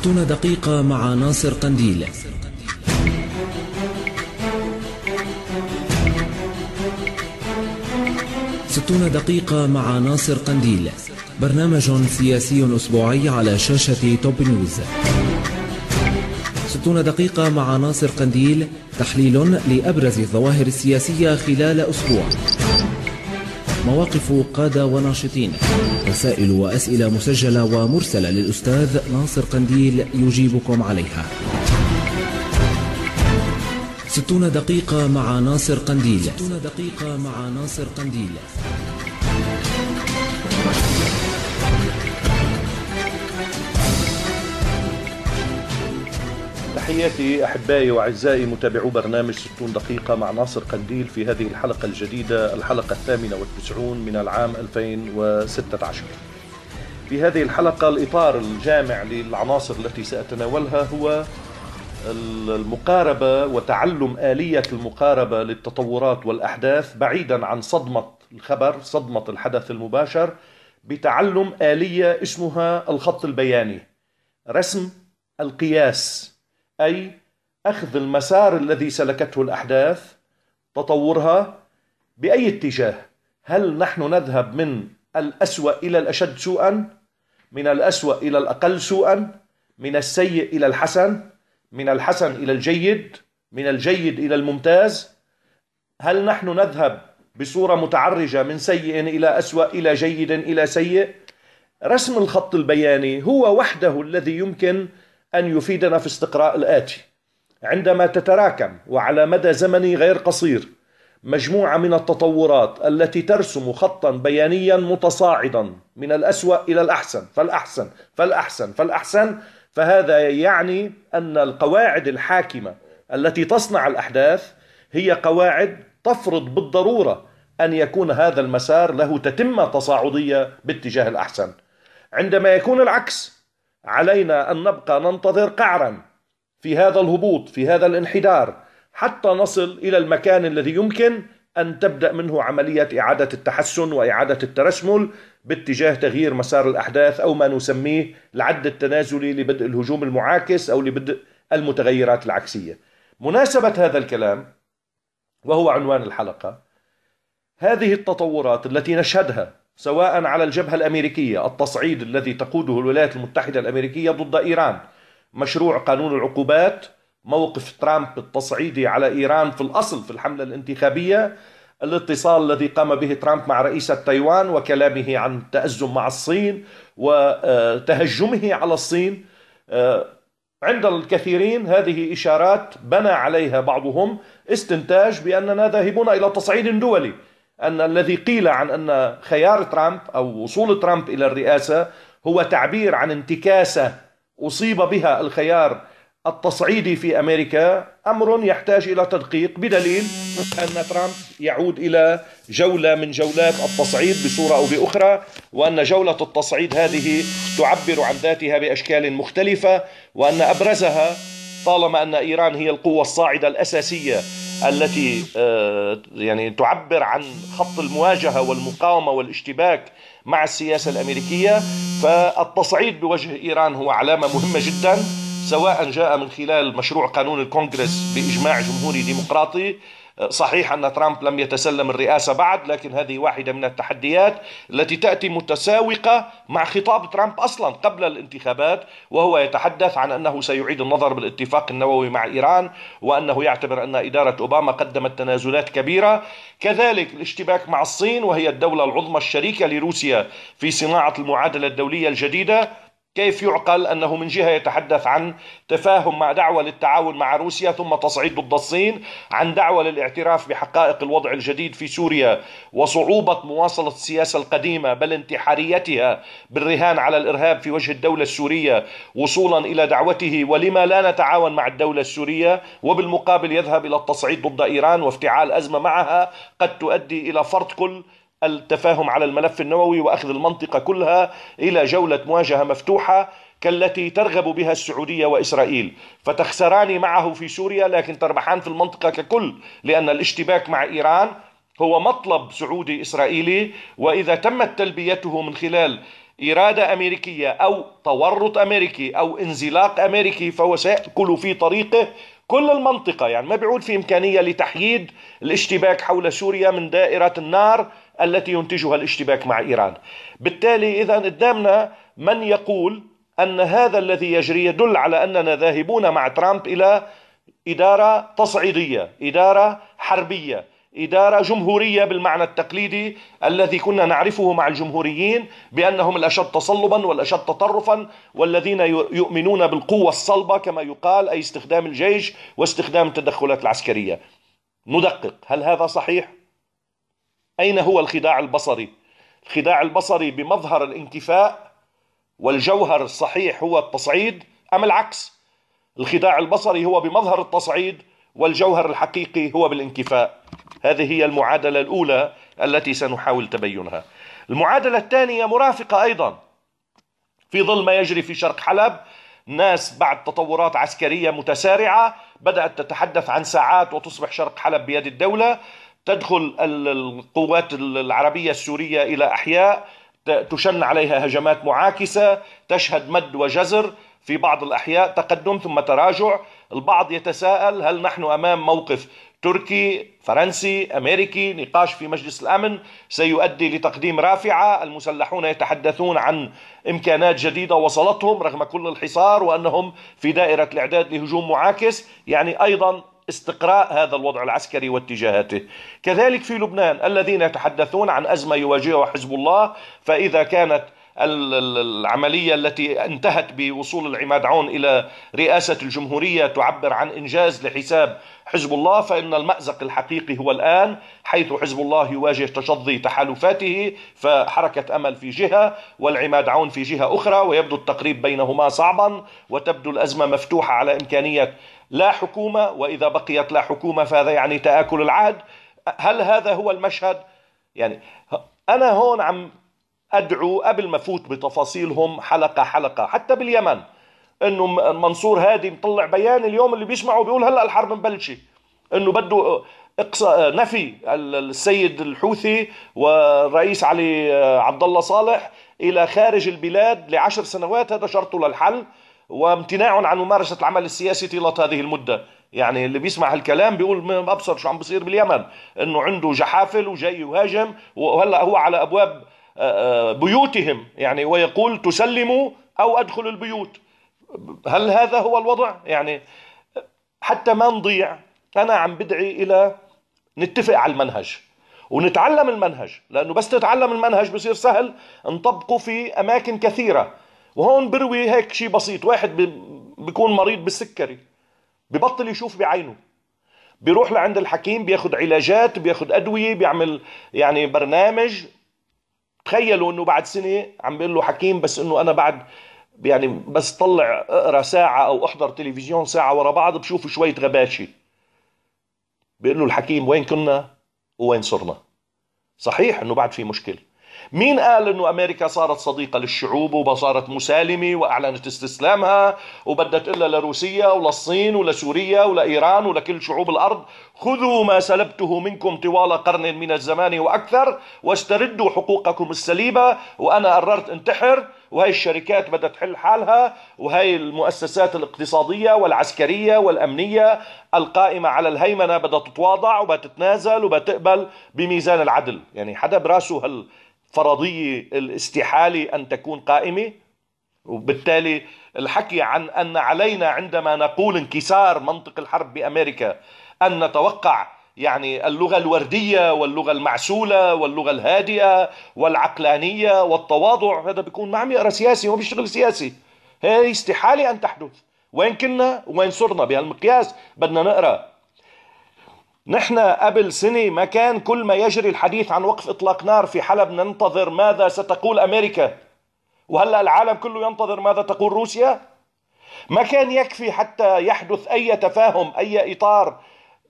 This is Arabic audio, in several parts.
60 دقيقة مع ناصر قنديل ستون دقيقة مع ناصر قنديل برنامج سياسي أسبوعي على شاشة توب نيوز ستون دقيقة مع ناصر قنديل تحليل لأبرز الظواهر السياسية خلال أسبوع مواقف قادة وناشطين رسائل وأسئلة مسجلة ومرسلة للأستاذ ناصر قنديل يجيبكم عليها ستون دقيقة مع ناصر قنديل ستون دقيقة مع ناصر قنديل تحياتي أحبائي وأعزائي متابعو برنامج 60 دقيقة مع ناصر قنديل في هذه الحلقة الجديدة الحلقة الثامنة والتسعون من العام 2016 في هذه الحلقة الإطار الجامع للعناصر التي سأتناولها هو المقاربة وتعلم آلية المقاربة للتطورات والأحداث بعيدا عن صدمة الخبر صدمة الحدث المباشر بتعلم آلية اسمها الخط البياني رسم القياس أي أخذ المسار الذي سلكته الأحداث تطورها بأي اتجاه هل نحن نذهب من الأسوأ إلى الأشد سوءا من الأسوأ إلى الأقل سوءا من السيء إلى الحسن من الحسن إلى الجيد من الجيد إلى الممتاز هل نحن نذهب بصورة متعرجة من سيء إلى أسوأ إلى جيد إلى سيء رسم الخط البياني هو وحده الذي يمكن أن يفيدنا في استقراء الآتي عندما تتراكم وعلى مدى زمني غير قصير مجموعة من التطورات التي ترسم خطا بيانيا متصاعدا من الأسوأ إلى الأحسن فالأحسن فالأحسن فالأحسن فهذا يعني أن القواعد الحاكمة التي تصنع الأحداث هي قواعد تفرض بالضرورة أن يكون هذا المسار له تتمة تصاعدية باتجاه الأحسن عندما يكون العكس علينا أن نبقى ننتظر قعرا في هذا الهبوط في هذا الانحدار حتى نصل إلى المكان الذي يمكن أن تبدأ منه عملية إعادة التحسن وإعادة الترسمل باتجاه تغيير مسار الأحداث أو ما نسميه العد التنازلي لبدء الهجوم المعاكس أو لبدء المتغيرات العكسية مناسبة هذا الكلام وهو عنوان الحلقة هذه التطورات التي نشهدها سواء على الجبهة الأمريكية التصعيد الذي تقوده الولايات المتحدة الأمريكية ضد إيران مشروع قانون العقوبات موقف ترامب التصعيدي على إيران في الأصل في الحملة الانتخابية الاتصال الذي قام به ترامب مع رئيسة تايوان وكلامه عن التأزم مع الصين وتهجمه على الصين آه، عند الكثيرين هذه إشارات بنى عليها بعضهم استنتاج بأننا ذاهبون إلى تصعيد دولي أن الذي قيل عن أن خيار ترامب أو وصول ترامب إلى الرئاسة هو تعبير عن انتكاسة أصيب بها الخيار التصعيدي في أمريكا أمر يحتاج إلى تدقيق بدليل أن ترامب يعود إلى جولة من جولات التصعيد بصورة أو بأخرى وأن جولة التصعيد هذه تعبر عن ذاتها بأشكال مختلفة وأن أبرزها طالما أن إيران هي القوة الصاعدة الأساسية التي آه، يعني تعبر عن خط المواجهه والمقاومه والاشتباك مع السياسه الامريكيه فالتصعيد بوجه ايران هو علامه مهمه جدا سواء جاء من خلال مشروع قانون الكونغرس باجماع جمهوري ديمقراطي صحيح أن ترامب لم يتسلم الرئاسة بعد لكن هذه واحدة من التحديات التي تأتي متساوقة مع خطاب ترامب أصلا قبل الانتخابات وهو يتحدث عن أنه سيعيد النظر بالاتفاق النووي مع إيران وأنه يعتبر أن إدارة أوباما قدمت تنازلات كبيرة كذلك الاشتباك مع الصين وهي الدولة العظمى الشريكة لروسيا في صناعة المعادلة الدولية الجديدة كيف يعقل أنه من جهة يتحدث عن تفاهم مع دعوة للتعاون مع روسيا ثم تصعيد ضد الصين عن دعوة للاعتراف بحقائق الوضع الجديد في سوريا وصعوبة مواصلة السياسة القديمة بل انتحاريتها بالرهان على الإرهاب في وجه الدولة السورية وصولا إلى دعوته ولما لا نتعاون مع الدولة السورية وبالمقابل يذهب إلى التصعيد ضد إيران وافتعال أزمة معها قد تؤدي إلى فرض كل التفاهم على الملف النووي واخذ المنطقه كلها الى جوله مواجهه مفتوحه كالتي ترغب بها السعوديه واسرائيل، فتخسران معه في سوريا لكن تربحان في المنطقه ككل، لان الاشتباك مع ايران هو مطلب سعودي اسرائيلي واذا تمت تلبيته من خلال إرادة أمريكية أو تورط أمريكي أو انزلاق أمريكي فهو سيأكل في طريقه كل المنطقة يعني ما بيعود في إمكانية لتحييد الاشتباك حول سوريا من دائرة النار التي ينتجها الاشتباك مع إيران بالتالي إذا قدامنا من يقول أن هذا الذي يجري يدل على أننا ذاهبون مع ترامب إلى إدارة تصعيدية إدارة حربية إدارة جمهورية بالمعنى التقليدي الذي كنا نعرفه مع الجمهوريين بأنهم الأشد تصلبا والأشد تطرفا والذين يؤمنون بالقوة الصلبة كما يقال أي استخدام الجيش واستخدام التدخلات العسكرية ندقق هل هذا صحيح؟ أين هو الخداع البصري؟ الخداع البصري بمظهر الانكفاء والجوهر الصحيح هو التصعيد أم العكس؟ الخداع البصري هو بمظهر التصعيد والجوهر الحقيقي هو بالانكفاء هذه هي المعادلة الأولى التي سنحاول تبينها المعادلة الثانية مرافقة أيضا في ظل ما يجري في شرق حلب ناس بعد تطورات عسكرية متسارعة بدأت تتحدث عن ساعات وتصبح شرق حلب بيد الدولة تدخل القوات العربية السورية إلى أحياء تشن عليها هجمات معاكسة تشهد مد وجزر في بعض الأحياء تقدم ثم تراجع البعض يتساءل هل نحن أمام موقف تركي فرنسي أمريكي نقاش في مجلس الأمن سيؤدي لتقديم رافعة المسلحون يتحدثون عن إمكانات جديدة وصلتهم رغم كل الحصار وأنهم في دائرة الإعداد لهجوم معاكس يعني أيضا استقراء هذا الوضع العسكري واتجاهاته كذلك في لبنان الذين يتحدثون عن أزمة يواجهها حزب الله فإذا كانت العملية التي انتهت بوصول العماد عون إلى رئاسة الجمهورية تعبر عن إنجاز لحساب حزب الله فإن المأزق الحقيقي هو الآن حيث حزب الله يواجه تشظي تحالفاته فحركة أمل في جهة والعماد عون في جهة أخرى ويبدو التقريب بينهما صعبا وتبدو الأزمة مفتوحة على إمكانية لا حكومة وإذا بقيت لا حكومة فهذا يعني تآكل العهد هل هذا هو المشهد يعني أنا هون عم أدعو قبل ما فوت بتفاصيلهم حلقة حلقة حتى باليمن انه منصور هادي مطلع بيان اليوم اللي بيسمعه بيقول هلا الحرب مبلشه انه بده اقصى نفي السيد الحوثي والرئيس علي آه، عبد الله صالح الى خارج البلاد لعشر سنوات هذا شرطه للحل وامتناع عن ممارسة العمل السياسي طيلة هذه المدة يعني اللي بيسمع هالكلام بيقول ما ابصر شو عم بصير باليمن انه عنده جحافل وجاي يهاجم وهلا هو على ابواب آه، آه، بيوتهم يعني ويقول تسلموا او ادخلوا البيوت هل هذا هو الوضع يعني حتى ما نضيع انا عم بدعي الى نتفق على المنهج ونتعلم المنهج لانه بس تتعلم المنهج بصير سهل نطبقه في اماكن كثيره وهون بروي هيك شيء بسيط واحد بيكون مريض بالسكري ببطل يشوف بعينه بيروح لعند الحكيم بياخد علاجات بياخد أدوية بيعمل يعني برنامج تخيلوا انه بعد سنة عم بيقول له حكيم بس انه انا بعد يعني بس طلع اقرا ساعة او احضر تلفزيون ساعة ورا بعض بشوف شوية غباشي بيقول له الحكيم وين كنا وين صرنا صحيح انه بعد في مشكله مين قال انه امريكا صارت صديقه للشعوب وصارت مسالمه واعلنت استسلامها وبدها الا لروسيا وللصين ولسوريا ولايران ولكل شعوب الارض خذوا ما سلبته منكم طوال قرن من الزمان واكثر واستردوا حقوقكم السليبه وانا قررت انتحر وهي الشركات بدها تحل حالها وهي المؤسسات الاقتصاديه والعسكريه والامنيه القائمه على الهيمنه بدها تتواضع وبتتنازل وبتقبل بميزان العدل يعني حدا براسه هال فرضية الاستحالة أن تكون قائمة وبالتالي الحكي عن أن علينا عندما نقول انكسار منطق الحرب بأمريكا أن نتوقع يعني اللغة الوردية واللغة المعسولة واللغة الهادئة والعقلانية والتواضع هذا بيكون ما عم يقرا سياسي هو بيشتغل سياسي هي استحالة أن تحدث وين كنا وين صرنا بهالمقياس بدنا نقرأ نحن قبل سنة ما كان كل ما يجري الحديث عن وقف إطلاق نار في حلب ننتظر ماذا ستقول أمريكا وهلأ العالم كله ينتظر ماذا تقول روسيا ما كان يكفي حتى يحدث أي تفاهم أي إطار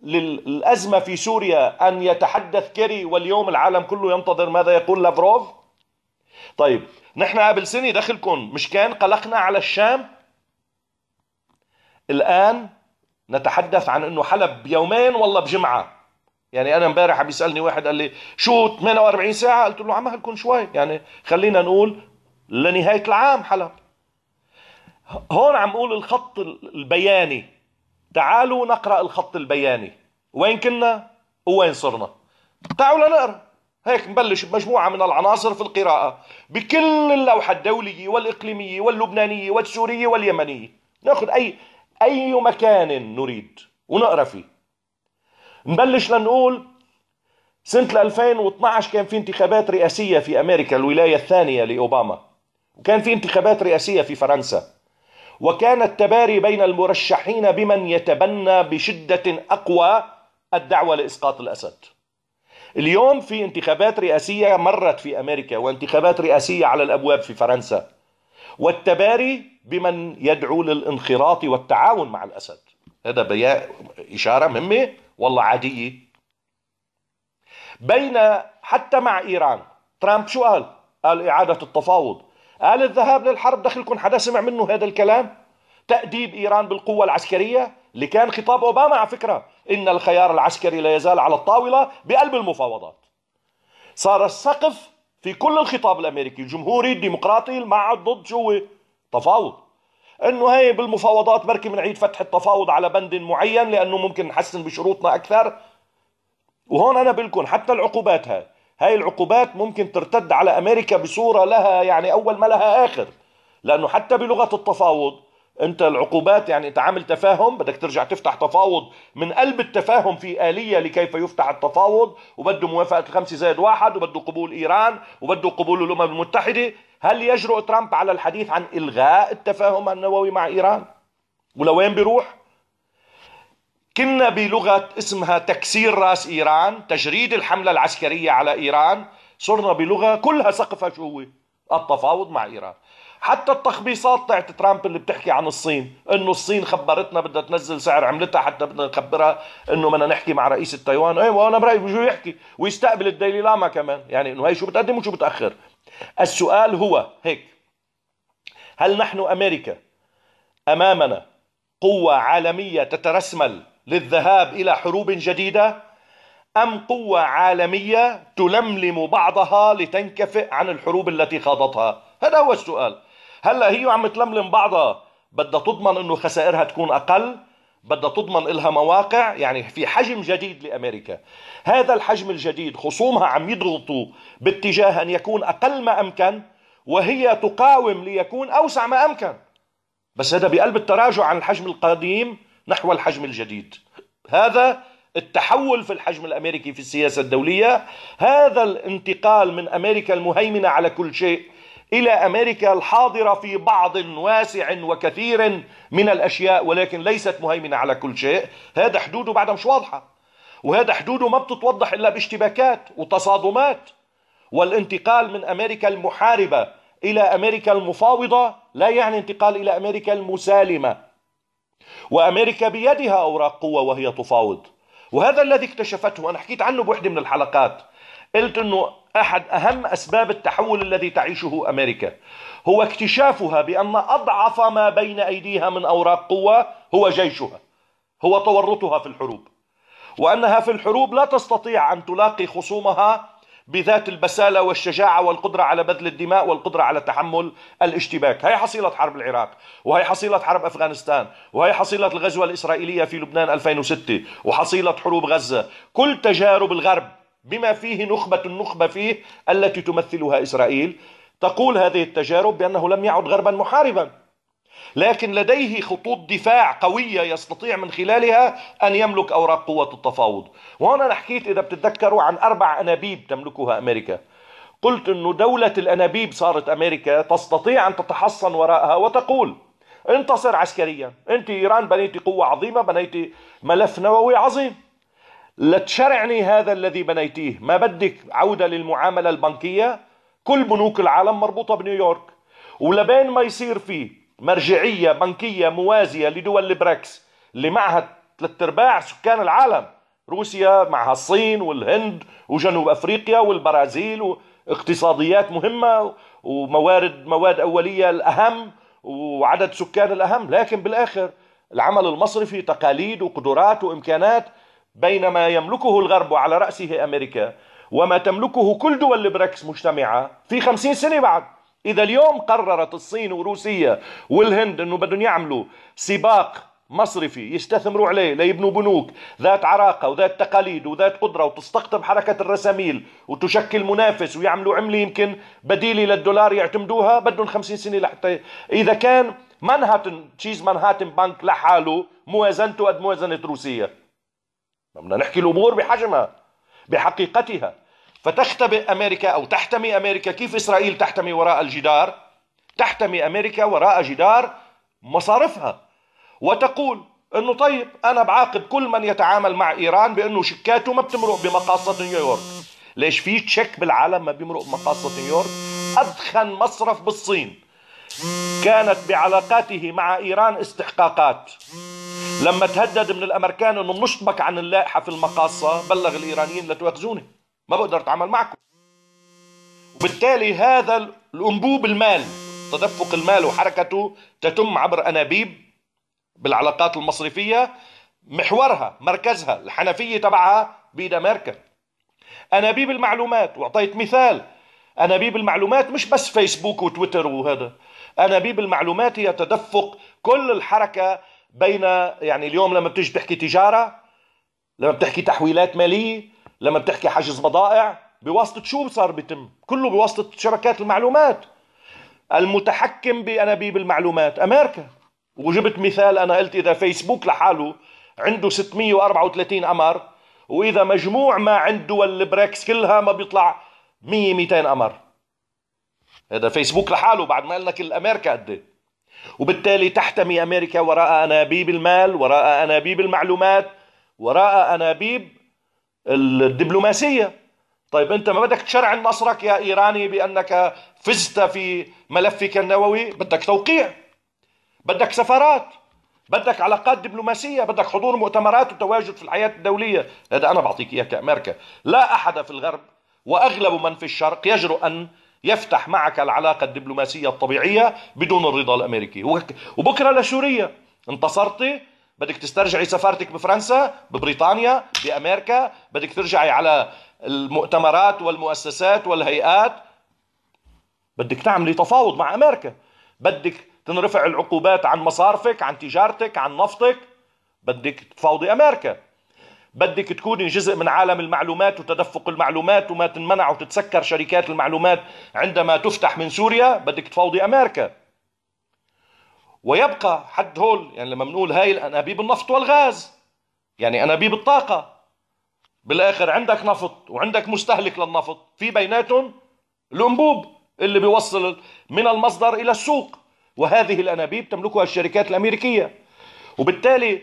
للأزمة في سوريا أن يتحدث كيري واليوم العالم كله ينتظر ماذا يقول لافروف طيب نحن قبل سنة دخلكم مش كان قلقنا على الشام الآن نتحدث عن انه حلب بيومين والله بجمعه يعني انا امبارح عم يسالني واحد قال لي شو 48 ساعه قلت له عم لكم شوي يعني خلينا نقول لنهايه العام حلب هون عم اقول الخط البياني تعالوا نقرا الخط البياني وين كنا ووين صرنا تعالوا لنقرا هيك نبلش بمجموعة من العناصر في القراءة بكل اللوحة الدولية والإقليمية واللبنانية والسورية واليمنية ناخذ أي أي مكان نريد ونقرا فيه نبلش لنقول سنة 2012 كان في انتخابات رئاسية في أمريكا الولاية الثانية لأوباما وكان في انتخابات رئاسية في فرنسا وكان التباري بين المرشحين بمن يتبنى بشدة أقوى الدعوة لإسقاط الأسد اليوم في انتخابات رئاسية مرت في أمريكا وانتخابات رئاسية على الأبواب في فرنسا والتباري بمن يدعو للانخراط والتعاون مع الأسد هذا بياء إشارة مهمة والله عادية بين حتى مع إيران ترامب شو قال؟ قال إعادة التفاوض قال الذهاب للحرب دخلكم حدا سمع منه هذا الكلام تأديب إيران بالقوة العسكرية اللي كان خطاب أوباما على فكرة إن الخيار العسكري لا يزال على الطاولة بقلب المفاوضات صار السقف في كل الخطاب الامريكي الجمهوري الديمقراطي مع ضد شو تفاوض انه هي بالمفاوضات بركي بنعيد فتح التفاوض على بند معين لانه ممكن نحسن بشروطنا اكثر وهون انا بقول حتى العقوبات هاي هاي العقوبات ممكن ترتد على امريكا بصوره لها يعني اول ما لها اخر لانه حتى بلغه التفاوض انت العقوبات يعني انت عامل تفاهم بدك ترجع تفتح تفاوض من قلب التفاهم في آلية لكيف يفتح التفاوض وبده موافقة الخمسة زائد واحد وبده قبول إيران وبده قبول الأمم المتحدة هل يجرؤ ترامب على الحديث عن إلغاء التفاهم النووي مع إيران ولوين بيروح كنا بلغة اسمها تكسير راس إيران تجريد الحملة العسكرية على إيران صرنا بلغة كلها سقفها شو هو التفاوض مع إيران حتى التخبيصات تاعت ترامب اللي بتحكي عن الصين انه الصين خبرتنا بدها تنزل سعر عملتها حتى بدنا نخبرها انه بدنا نحكي مع رئيس التايوان اي وانا برايي بجو يحكي ويستقبل الديلي لاما كمان يعني انه هي شو بتقدم وشو بتاخر السؤال هو هيك هل نحن امريكا امامنا قوه عالميه تترسمل للذهاب الى حروب جديده ام قوه عالميه تلملم بعضها لتنكفئ عن الحروب التي خاضتها هذا هو السؤال هلا هي عم تلملم بعضها بدها تضمن انه خسائرها تكون اقل بدها تضمن إلها مواقع يعني في حجم جديد لأمريكا هذا الحجم الجديد خصومها عم يضغطوا باتجاه أن يكون أقل ما أمكن وهي تقاوم ليكون أوسع ما أمكن بس هذا بقلب التراجع عن الحجم القديم نحو الحجم الجديد هذا التحول في الحجم الأمريكي في السياسة الدولية هذا الانتقال من أمريكا المهيمنة على كل شيء إلى أمريكا الحاضرة في بعض واسع وكثير من الأشياء ولكن ليست مهيمنة على كل شيء هذا حدوده بعدها مش واضحة وهذا حدوده ما بتتوضح إلا باشتباكات وتصادمات والانتقال من أمريكا المحاربة إلى أمريكا المفاوضة لا يعني انتقال إلى أمريكا المسالمة وأمريكا بيدها أوراق قوة وهي تفاوض وهذا الذي اكتشفته أنا حكيت عنه بوحدة من الحلقات قلت انه احد اهم اسباب التحول الذي تعيشه امريكا هو اكتشافها بان اضعف ما بين ايديها من اوراق قوه هو جيشها هو تورطها في الحروب وانها في الحروب لا تستطيع ان تلاقي خصومها بذات البساله والشجاعه والقدره على بذل الدماء والقدره على تحمل الاشتباك، هي حصيله حرب العراق، وهي حصيله حرب افغانستان، وهي حصيله الغزوه الاسرائيليه في لبنان 2006، وحصيله حروب غزه، كل تجارب الغرب بما فيه نخبة النخبة فيه التي تمثلها إسرائيل تقول هذه التجارب بأنه لم يعد غربا محاربا لكن لديه خطوط دفاع قوية يستطيع من خلالها أن يملك أوراق قوة التفاوض وهنا أنا حكيت إذا بتتذكروا عن أربع أنابيب تملكها أمريكا قلت أن دولة الأنابيب صارت أمريكا تستطيع أن تتحصن وراءها وتقول انتصر عسكريا أنت إيران بنيتي قوة عظيمة بنيتي ملف نووي عظيم لتشرعني هذا الذي بنيتيه ما بدك عودة للمعاملة البنكية كل بنوك العالم مربوطة بنيويورك ولبين ما يصير في مرجعية بنكية موازية لدول البريكس اللي معها ثلاث ارباع سكان العالم روسيا معها الصين والهند وجنوب افريقيا والبرازيل واقتصاديات مهمه وموارد مواد اوليه الاهم وعدد سكان الاهم لكن بالاخر العمل المصرفي تقاليد وقدرات وامكانات بين ما يملكه الغرب وعلى رأسه أمريكا وما تملكه كل دول البريكس مجتمعة في خمسين سنة بعد إذا اليوم قررت الصين وروسيا والهند أنه بدهم يعملوا سباق مصرفي يستثمروا عليه ليبنوا بنوك ذات عراقة وذات تقاليد وذات قدرة وتستقطب حركة الرساميل وتشكل منافس ويعملوا عملة يمكن بديلة للدولار يعتمدوها بدهم خمسين سنة لحتى إذا كان مانهاتن تشيز مانهاتن بنك لحاله موازنته قد موازنة روسيا بدنا نحكي الامور بحجمها بحقيقتها فتختبئ امريكا او تحتمي امريكا كيف اسرائيل تحتمي وراء الجدار تحتمي امريكا وراء جدار مصارفها وتقول انه طيب انا بعاقب كل من يتعامل مع ايران بانه شيكاته ما بتمرق بمقاصة نيويورك ليش في تشيك بالعالم ما بيمرق بمقاصة نيويورك ادخن مصرف بالصين كانت بعلاقاته مع ايران استحقاقات لما تهدد من الامريكان انه بنشطبك عن اللائحه في المقاصه بلغ الايرانيين لا تواخذوني ما بقدر اتعامل معكم وبالتالي هذا الانبوب المال تدفق المال وحركته تتم عبر انابيب بالعلاقات المصرفيه محورها مركزها الحنفيه تبعها بيد امريكا انابيب المعلومات واعطيت مثال انابيب المعلومات مش بس فيسبوك وتويتر وهذا انابيب المعلومات هي تدفق كل الحركه بين يعني اليوم لما بتيجي بتحكي تجاره لما بتحكي تحويلات ماليه لما بتحكي حجز بضائع بواسطه شو صار بيتم كله بواسطه شبكات المعلومات المتحكم بانابيب المعلومات امريكا وجبت مثال انا قلت اذا فيسبوك لحاله عنده 634 امر واذا مجموع ما عند دول البريكس كلها ما بيطلع 100 200 امر هذا فيسبوك لحاله بعد ما قلنا كل امريكا قد ايه وبالتالي تحتمي أمريكا وراء أنابيب المال وراء أنابيب المعلومات وراء أنابيب الدبلوماسية طيب أنت ما بدك تشرعن مصرك يا إيراني بأنك فزت في ملفك النووي بدك توقيع بدك سفارات بدك علاقات دبلوماسية بدك حضور مؤتمرات وتواجد في الحياة الدولية هذا أنا بعطيك إياه كأمريكا لا أحد في الغرب وأغلب من في الشرق يجرؤ أن يفتح معك العلاقة الدبلوماسية الطبيعية بدون الرضا الأمريكي وبكرة لسوريا انتصرتي بدك تسترجعي سفارتك بفرنسا ببريطانيا بأمريكا بدك ترجعي على المؤتمرات والمؤسسات والهيئات بدك تعملي تفاوض مع أمريكا بدك تنرفع العقوبات عن مصارفك عن تجارتك عن نفطك بدك تفاوضي أمريكا بدك تكوني جزء من عالم المعلومات وتدفق المعلومات وما تنمنع وتتسكر شركات المعلومات عندما تفتح من سوريا بدك تفوضي امريكا ويبقى حد هول يعني لما بنقول هاي الانابيب النفط والغاز يعني انابيب الطاقه بالاخر عندك نفط وعندك مستهلك للنفط في بيناتهم الانبوب اللي بيوصل من المصدر الى السوق وهذه الانابيب تملكها الشركات الامريكيه وبالتالي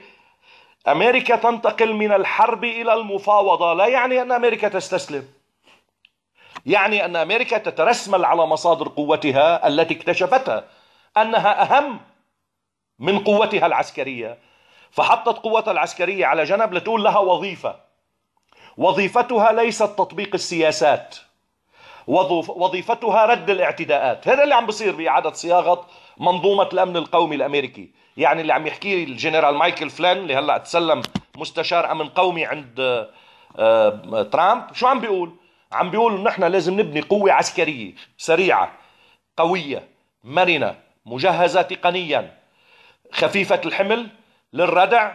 أمريكا تنتقل من الحرب إلى المفاوضة لا يعني أن أمريكا تستسلم يعني أن أمريكا تترسمل على مصادر قوتها التي اكتشفتها أنها أهم من قوتها العسكرية فحطت قوتها العسكرية على جنب لتقول لها وظيفة وظيفتها ليست تطبيق السياسات وظيفتها رد الاعتداءات هذا اللي عم بصير بإعادة صياغة منظومة الأمن القومي الأمريكي يعني اللي عم يحكيه الجنرال مايكل فلان اللي هلا تسلم مستشار امن قومي عند آه، آه، ترامب شو عم بيقول عم بيقول نحن لازم نبني قوه عسكريه سريعه قويه مرنه مجهزه تقنيا خفيفه الحمل للردع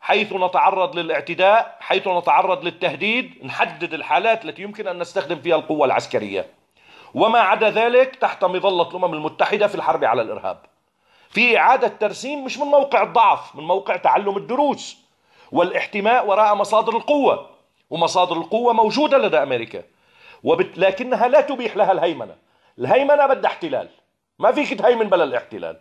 حيث نتعرض للاعتداء حيث نتعرض للتهديد نحدد الحالات التي يمكن ان نستخدم فيها القوه العسكريه وما عدا ذلك تحت مظله الامم المتحده في الحرب على الارهاب في إعادة ترسيم مش من موقع الضعف من موقع تعلم الدروس والاحتماء وراء مصادر القوة ومصادر القوة موجودة لدى أمريكا وبت... لكنها لا تبيح لها الهيمنة الهيمنة بدها احتلال ما فيك تهيمن بلا الاحتلال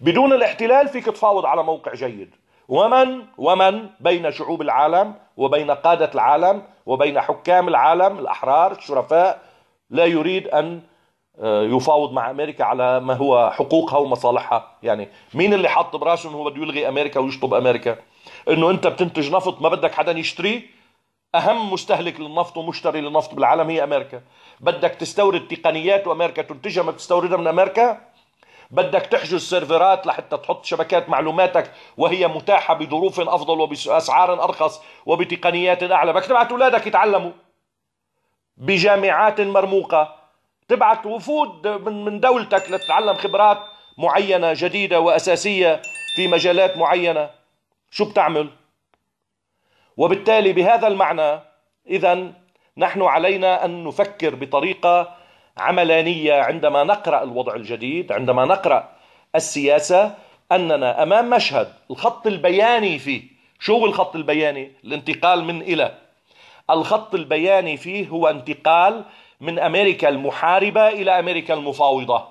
بدون الاحتلال فيك تفاوض على موقع جيد ومن ومن بين شعوب العالم وبين قادة العالم وبين حكام العالم الأحرار الشرفاء لا يريد أن آه، يفاوض مع امريكا على ما هو حقوقها ومصالحها يعني مين اللي حط براسه انه هو بده يلغي امريكا ويشطب امريكا انه انت بتنتج نفط ما بدك حدا يشتريه اهم مستهلك للنفط ومشتري للنفط بالعالم هي امريكا بدك تستورد تقنيات وامريكا تنتجها ما بتستوردها من امريكا بدك تحجز سيرفرات لحتى تحط شبكات معلوماتك وهي متاحة بظروف أفضل وبأسعار أرخص وبتقنيات أعلى بدك تبعت أولادك يتعلموا بجامعات مرموقة تبعت وفود من من دولتك لتتعلم خبرات معينه جديده واساسيه في مجالات معينه شو بتعمل وبالتالي بهذا المعنى اذا نحن علينا ان نفكر بطريقه عملانيه عندما نقرا الوضع الجديد عندما نقرا السياسه اننا امام مشهد الخط البياني فيه شو هو الخط البياني الانتقال من الى الخط البياني فيه هو انتقال من امريكا المحاربه الى امريكا المفاوضه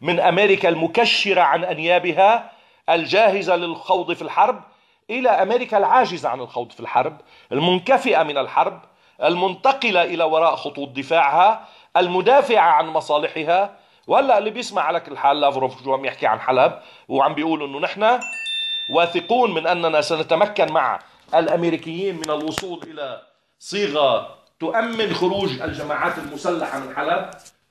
من امريكا المكشره عن انيابها الجاهزه للخوض في الحرب الى امريكا العاجزه عن الخوض في الحرب المنكفئه من الحرب المنتقله الى وراء خطوط دفاعها المدافعه عن مصالحها ولا اللي بيسمع لك الحال لافروف شو عم يحكي عن حلب وعم بيقول انه نحن واثقون من اننا سنتمكن مع الامريكيين من الوصول الى صيغه تؤمن خروج الجماعات المسلحة من حلب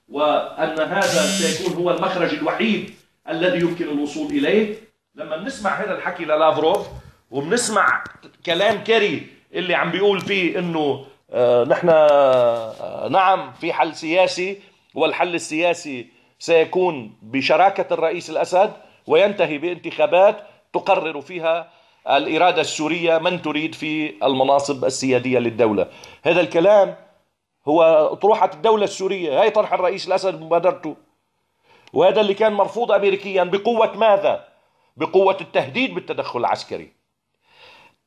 وأن هذا سيكون هو المخرج الوحيد الذي يمكن الوصول إليه لما بنسمع هذا الحكي للافروف وبنسمع كلام كيري اللي عم بيقول فيه انه آه، نحن آه، نعم في حل سياسي والحل السياسي سيكون بشراكة الرئيس الأسد وينتهي بانتخابات تقرر فيها الإرادة السورية من تريد في المناصب السيادية للدولة هذا الكلام هو أطروحة الدولة السورية هاي طرح الرئيس الأسد بمبادرته وهذا اللي كان مرفوض أمريكيا بقوة ماذا؟ بقوة التهديد بالتدخل العسكري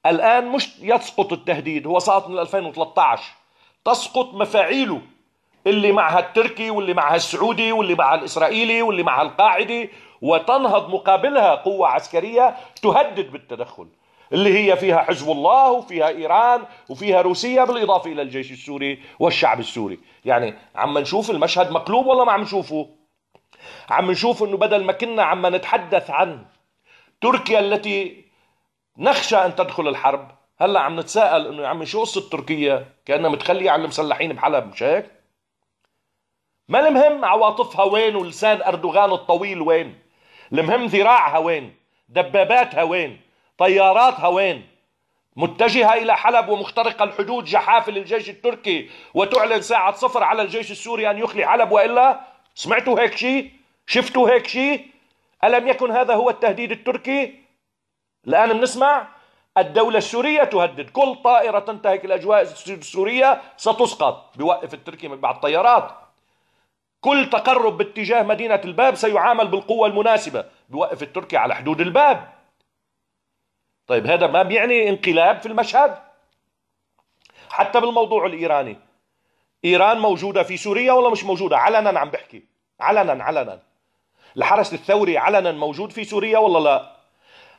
الآن مش يسقط التهديد هو سقط من 2013 تسقط مفاعيله اللي معها التركي واللي معها السعودي واللي معها الإسرائيلي واللي معها القاعدي وتنهض مقابلها قوة عسكرية تهدد بالتدخل اللي هي فيها حزب الله وفيها إيران وفيها روسيا بالإضافة إلى الجيش السوري والشعب السوري يعني عم نشوف المشهد مقلوب ولا ما عم نشوفه عم نشوف أنه بدل ما كنا عم نتحدث عن تركيا التي نخشى أن تدخل الحرب هلا عم نتساءل انه يا عمي شو قصه تركيا؟ كانها متخليه عن المسلحين بحلب مش هيك؟ ما المهم عواطفها وين ولسان اردوغان الطويل وين؟ المهم ذراعها وين دباباتها وين طياراتها وين متجهة إلى حلب ومخترقة الحدود جحافل الجيش التركي وتعلن ساعة صفر على الجيش السوري أن يخلي حلب وإلا سمعتوا هيك شيء شفتوا هيك شيء ألم يكن هذا هو التهديد التركي الآن بنسمع الدولة السورية تهدد كل طائرة تنتهك الأجواء السورية ستسقط بوقف التركي من بعض الطيارات كل تقرب باتجاه مدينة الباب سيعامل بالقوة المناسبة بوقف التركي على حدود الباب طيب هذا ما بيعني انقلاب في المشهد حتى بالموضوع الإيراني إيران موجودة في سوريا ولا مش موجودة علنا عم بحكي علنا علنا الحرس الثوري علنا موجود في سوريا ولا لا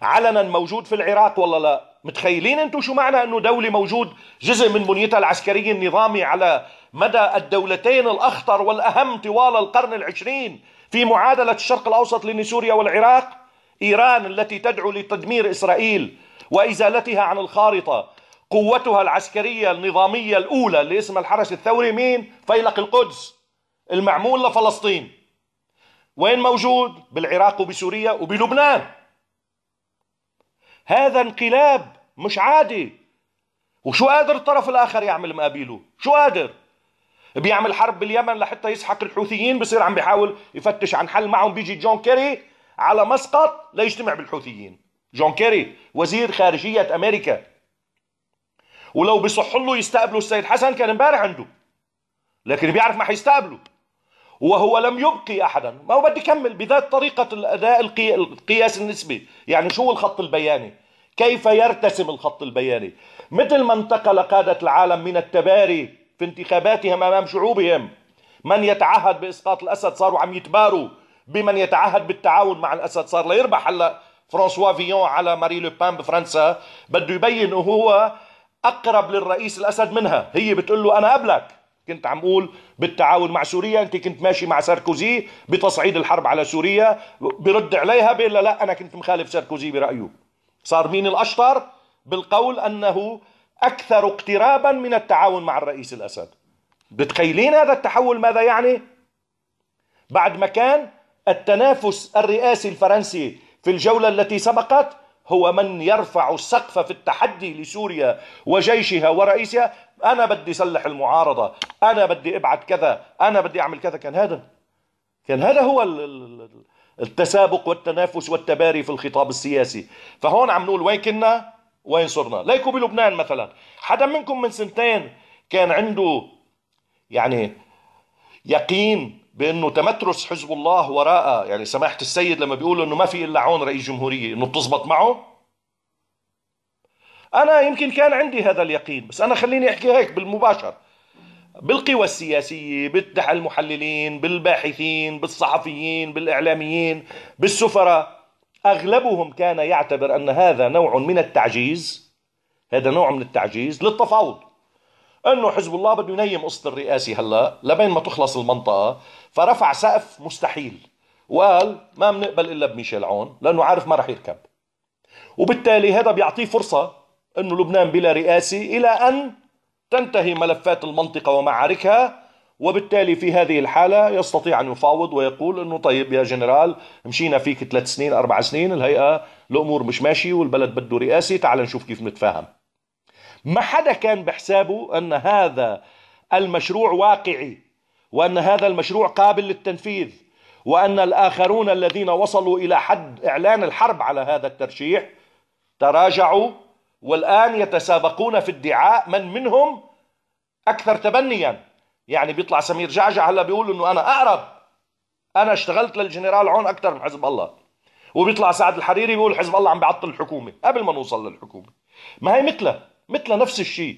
علنا موجود في العراق ولا لا متخيلين انتم شو معنى انه دولة موجود جزء من بنيتها العسكرية النظامي على مدى الدولتين الاخطر والاهم طوال القرن العشرين في معادلة الشرق الاوسط لسوريا والعراق ايران التي تدعو لتدمير اسرائيل وازالتها عن الخارطة قوتها العسكرية النظامية الاولى اللي اسمها الحرس الثوري مين؟ فيلق القدس المعمول لفلسطين وين موجود؟ بالعراق وبسوريا وبلبنان هذا انقلاب مش عادي وشو قادر الطرف الاخر يعمل مقابله شو قادر بيعمل حرب باليمن لحتى يسحق الحوثيين بصير عم بيحاول يفتش عن حل معهم بيجي جون كيري على مسقط ليجتمع بالحوثيين جون كيري وزير خارجية أمريكا ولو بصح له يستقبلوا السيد حسن كان امبارح عنده لكن بيعرف ما حيستقبله وهو لم يبقي احدا ما هو بدي كمل بذات طريقه الاداء القياس النسبي يعني شو الخط البياني كيف يرتسم الخط البياني مثل ما انتقل قادة العالم من التباري في انتخاباتهم أمام شعوبهم من يتعهد بإسقاط الأسد صاروا عم يتباروا بمن يتعهد بالتعاون مع الأسد صار ليربح هلا فرانسوا فيون على ماري لوبان بفرنسا بده يبين هو أقرب للرئيس الأسد منها هي بتقول له أنا قبلك كنت عم اقول بالتعاون مع سوريا انت كنت ماشي مع ساركوزي بتصعيد الحرب على سوريا برد عليها بيقول لا انا كنت مخالف ساركوزي برايه صار مين الاشطر بالقول انه اكثر اقترابا من التعاون مع الرئيس الاسد بتخيلين هذا التحول ماذا يعني بعد ما كان التنافس الرئاسي الفرنسي في الجوله التي سبقت هو من يرفع السقف في التحدي لسوريا وجيشها ورئيسها انا بدي سلح المعارضه انا بدي ابعت كذا انا بدي اعمل كذا كان هذا كان هذا هو التسابق والتنافس والتباري في الخطاب السياسي فهون عم نقول وين كنا وين صرنا ليكو بلبنان مثلا حدا منكم من سنتين كان عنده يعني يقين بانه تمترس حزب الله وراء يعني سماحه السيد لما بيقول انه ما في الا عون رئيس جمهوريه انه بتزبط معه انا يمكن كان عندي هذا اليقين بس انا خليني احكي هيك بالمباشر بالقوى السياسية بالمحللين بالباحثين بالصحفيين بالإعلاميين بالسفراء أغلبهم كان يعتبر أن هذا نوع من التعجيز هذا نوع من التعجيز للتفاوض انه حزب الله بده ينيم قصه الرئاسي هلا لبين ما تخلص المنطقه فرفع سقف مستحيل وقال ما بنقبل الا بميشيل عون لانه عارف ما رح يركب وبالتالي هذا بيعطيه فرصه انه لبنان بلا رئاسي الى ان تنتهي ملفات المنطقه ومعاركها وبالتالي في هذه الحاله يستطيع ان يفاوض ويقول انه طيب يا جنرال مشينا فيك ثلاث سنين اربع سنين الهيئه الامور مش ماشي والبلد بده رئاسي تعال نشوف كيف نتفاهم ما حدا كان بحسابه أن هذا المشروع واقعي وأن هذا المشروع قابل للتنفيذ وأن الآخرون الذين وصلوا إلى حد إعلان الحرب على هذا الترشيح تراجعوا والآن يتسابقون في ادعاء من منهم أكثر تبنيا يعني بيطلع سمير جعجع هلا بيقول انه انا اقرب انا اشتغلت للجنرال عون اكثر من حزب الله وبيطلع سعد الحريري بيقول حزب الله عم بيعطل الحكومه قبل ما نوصل للحكومه ما هي مثله مثل نفس الشيء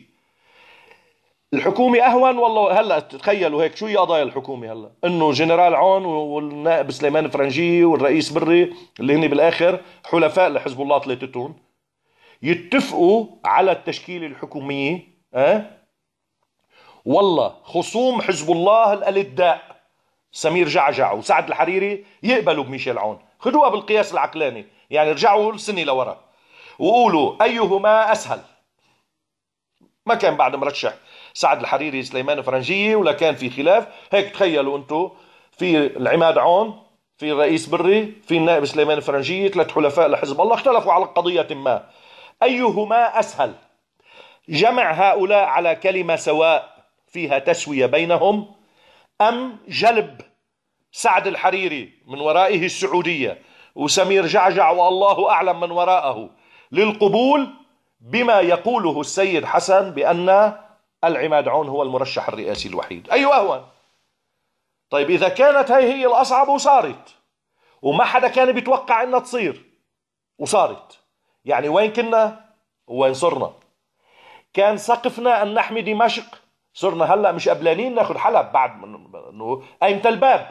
الحكومة أهون والله هلا تخيلوا هيك شو هي قضايا الحكومة هلا إنه جنرال عون والنائب سليمان فرنجي والرئيس بري اللي هن بالآخر حلفاء لحزب الله ثلاثتهم يتفقوا على التشكيلة الحكومية أه؟ والله خصوم حزب الله الألداء سمير جعجع وسعد الحريري يقبلوا بميشيل عون خذوها بالقياس العقلاني يعني رجعوا سنة لورا وقولوا أيهما أسهل ما كان بعد مرشح سعد الحريري سليمان فرنجية ولا كان في خلاف هيك تخيلوا انتو في العماد عون في الرئيس بري في النائب سليمان فرنجية ثلاث حلفاء لحزب الله اختلفوا على قضية ما أيهما أسهل جمع هؤلاء على كلمة سواء فيها تسوية بينهم أم جلب سعد الحريري من ورائه السعودية وسمير جعجع والله أعلم من وراءه للقبول بما يقوله السيد حسن بأن العماد عون هو المرشح الرئاسي الوحيد أي أيوة أهون طيب إذا كانت هي هي الأصعب وصارت وما حدا كان بيتوقع إنها تصير وصارت يعني وين كنا وين صرنا كان سقفنا أن نحمي دمشق صرنا هلا مش قبلانين ناخد حلب بعد انه ايمتى الباب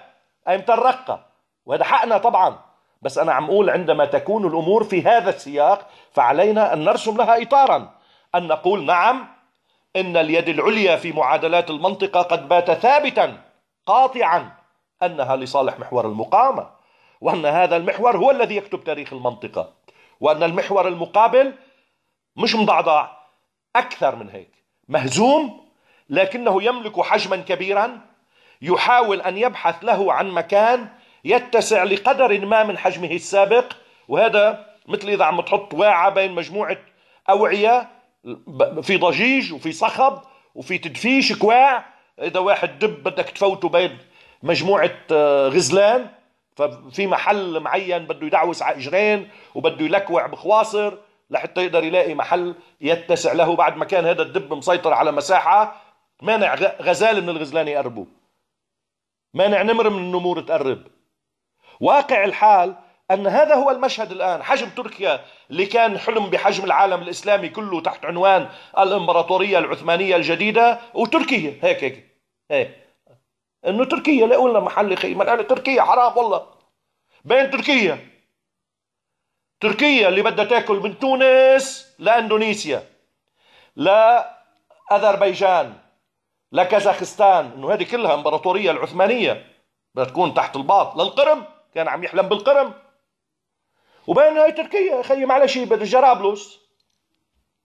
ايمتى الرقه وهذا حقنا طبعا بس أنا عم أقول عندما تكون الأمور في هذا السياق فعلينا أن نرسم لها إطارا أن نقول نعم إن اليد العليا في معادلات المنطقة قد بات ثابتا قاطعا أنها لصالح محور المقاومه وأن هذا المحور هو الذي يكتب تاريخ المنطقة وأن المحور المقابل مش مضعضع أكثر من هيك مهزوم لكنه يملك حجما كبيرا يحاول أن يبحث له عن مكان يتسع لقدر ما من حجمه السابق وهذا مثل إذا عم تحط واعة بين مجموعة أوعية في ضجيج وفي صخب وفي تدفيش كواع إذا واحد دب بدك تفوته بين مجموعة آه، غزلان ففي محل معين بده يدعوس على اجرين وبده يلكوع بخواصر لحتى يقدر يلاقي محل يتسع له بعد ما كان هذا الدب مسيطر على مساحة مانع غزال من الغزلان يقربوا مانع نمر من النمور تقرب واقع الحال أن هذا هو المشهد الآن حجم تركيا اللي كان حلم بحجم العالم الإسلامي كله تحت عنوان الإمبراطورية العثمانية الجديدة وتركيا هيك هيك هيك انه تركيا لا لنا محل خير الان تركيا حرام والله بين تركيا تركيا اللي بدها تاكل من تونس لاندونيسيا لا اذربيجان لكازاخستان انه هذه كلها امبراطوريه العثمانيه بدها تكون تحت الباط للقرم كان عم يحلم بالقرم وبين هاي تركيا خي شيء بده جرابلس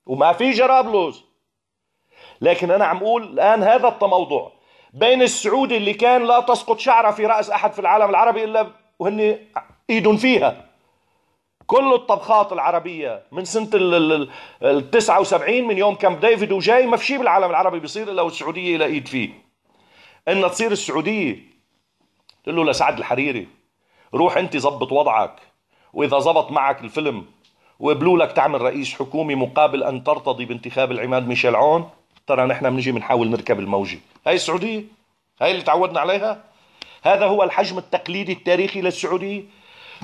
وما في جرابلس لكن انا عم اقول الان هذا التموضع بين السعودي اللي كان لا تسقط شعره في راس احد في العالم العربي الا وهن ايد فيها كل الطبخات العربية من سنة ال 79 من يوم كامب ديفيد وجاي ما في شيء بالعالم العربي بيصير إلا والسعودية لها إيد فيه إن تصير السعودية تقول له لسعد الحريري روح انت ظبط وضعك واذا ظبط معك الفيلم وقبلوا لك تعمل رئيس حكومي مقابل ان ترتضي بانتخاب العماد ميشيل عون ترى نحن بنجي بنحاول نركب الموجه هاي السعوديه هاي اللي تعودنا عليها هذا هو الحجم التقليدي التاريخي للسعوديه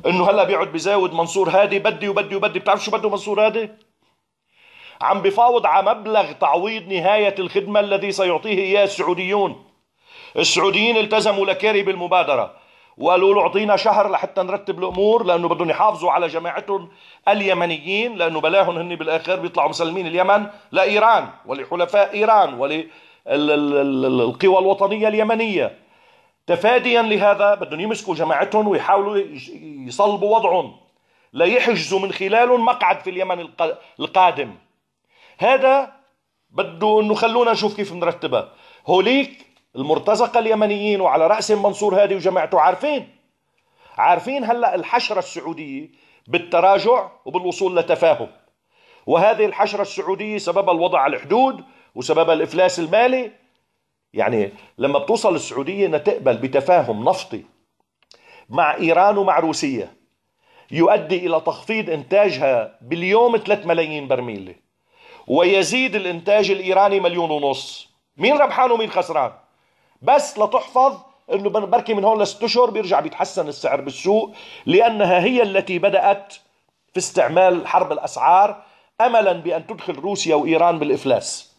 انه هلا بيقعد بيزاود منصور هادي بدي وبدي وبدي بتعرف شو بده منصور هادي عم بفاوض على مبلغ تعويض نهاية الخدمة الذي سيعطيه إياه السعوديون السعوديين التزموا لكاري بالمبادرة وقالوا له اعطينا شهر لحتى نرتب الامور لانه بدهم يحافظوا على جماعتهم اليمنيين لانه بلاهم هن بالاخر بيطلعوا مسلمين اليمن لايران ولحلفاء ايران وللقوى الوطنيه اليمنيه تفاديا لهذا بدهم يمسكوا جماعتهم ويحاولوا يصلبوا وضعهم ليحجزوا من خلالهم مقعد في اليمن القادم هذا بده انه خلونا نشوف كيف نرتبها هوليك المرتزقة اليمنيين وعلى رأسهم منصور هادي وجماعته عارفين عارفين هلأ الحشرة السعودية بالتراجع وبالوصول لتفاهم وهذه الحشرة السعودية سببها الوضع على الحدود وسببها الإفلاس المالي يعني لما بتوصل السعودية نتقبل بتفاهم نفطي مع إيران ومع روسيا يؤدي إلى تخفيض إنتاجها باليوم 3 ملايين برميل ويزيد الإنتاج الإيراني مليون ونص مين ربحان ومين خسران بس لتحفظ انه بركي من هون لست اشهر بيرجع بيتحسن السعر بالسوق لانها هي التي بدات في استعمال حرب الاسعار املا بان تدخل روسيا وايران بالافلاس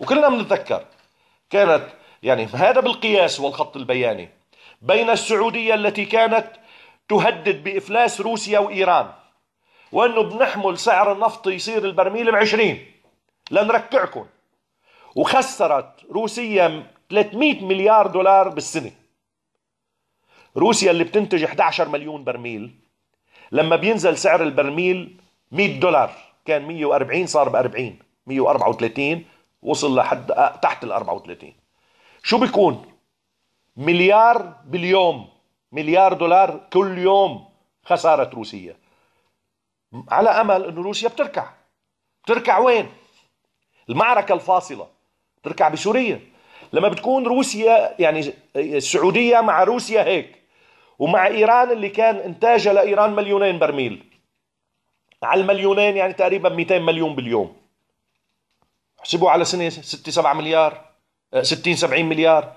وكلنا بنتذكر كانت يعني هذا بالقياس والخط البياني بين السعوديه التي كانت تهدد بافلاس روسيا وايران وانه بنحمل سعر النفط يصير البرميل ب 20 لنركعكم وخسرت روسيا 300 مليار دولار بالسنة روسيا اللي بتنتج 11 مليون برميل لما بينزل سعر البرميل 100 دولار كان 140 صار ب 40 134 وصل لحد آه، تحت ال 34 شو بيكون مليار باليوم مليار دولار كل يوم خسارة روسيا على أمل أن روسيا بتركع بتركع وين؟ المعركة الفاصلة بتركع بسوريا لما بتكون روسيا يعني السعودية مع روسيا هيك ومع إيران اللي كان إنتاجها لإيران مليونين برميل على المليونين يعني تقريبا 200 مليون باليوم حسبوا على سنة 6 7 مليار 60 آه، 70 مليار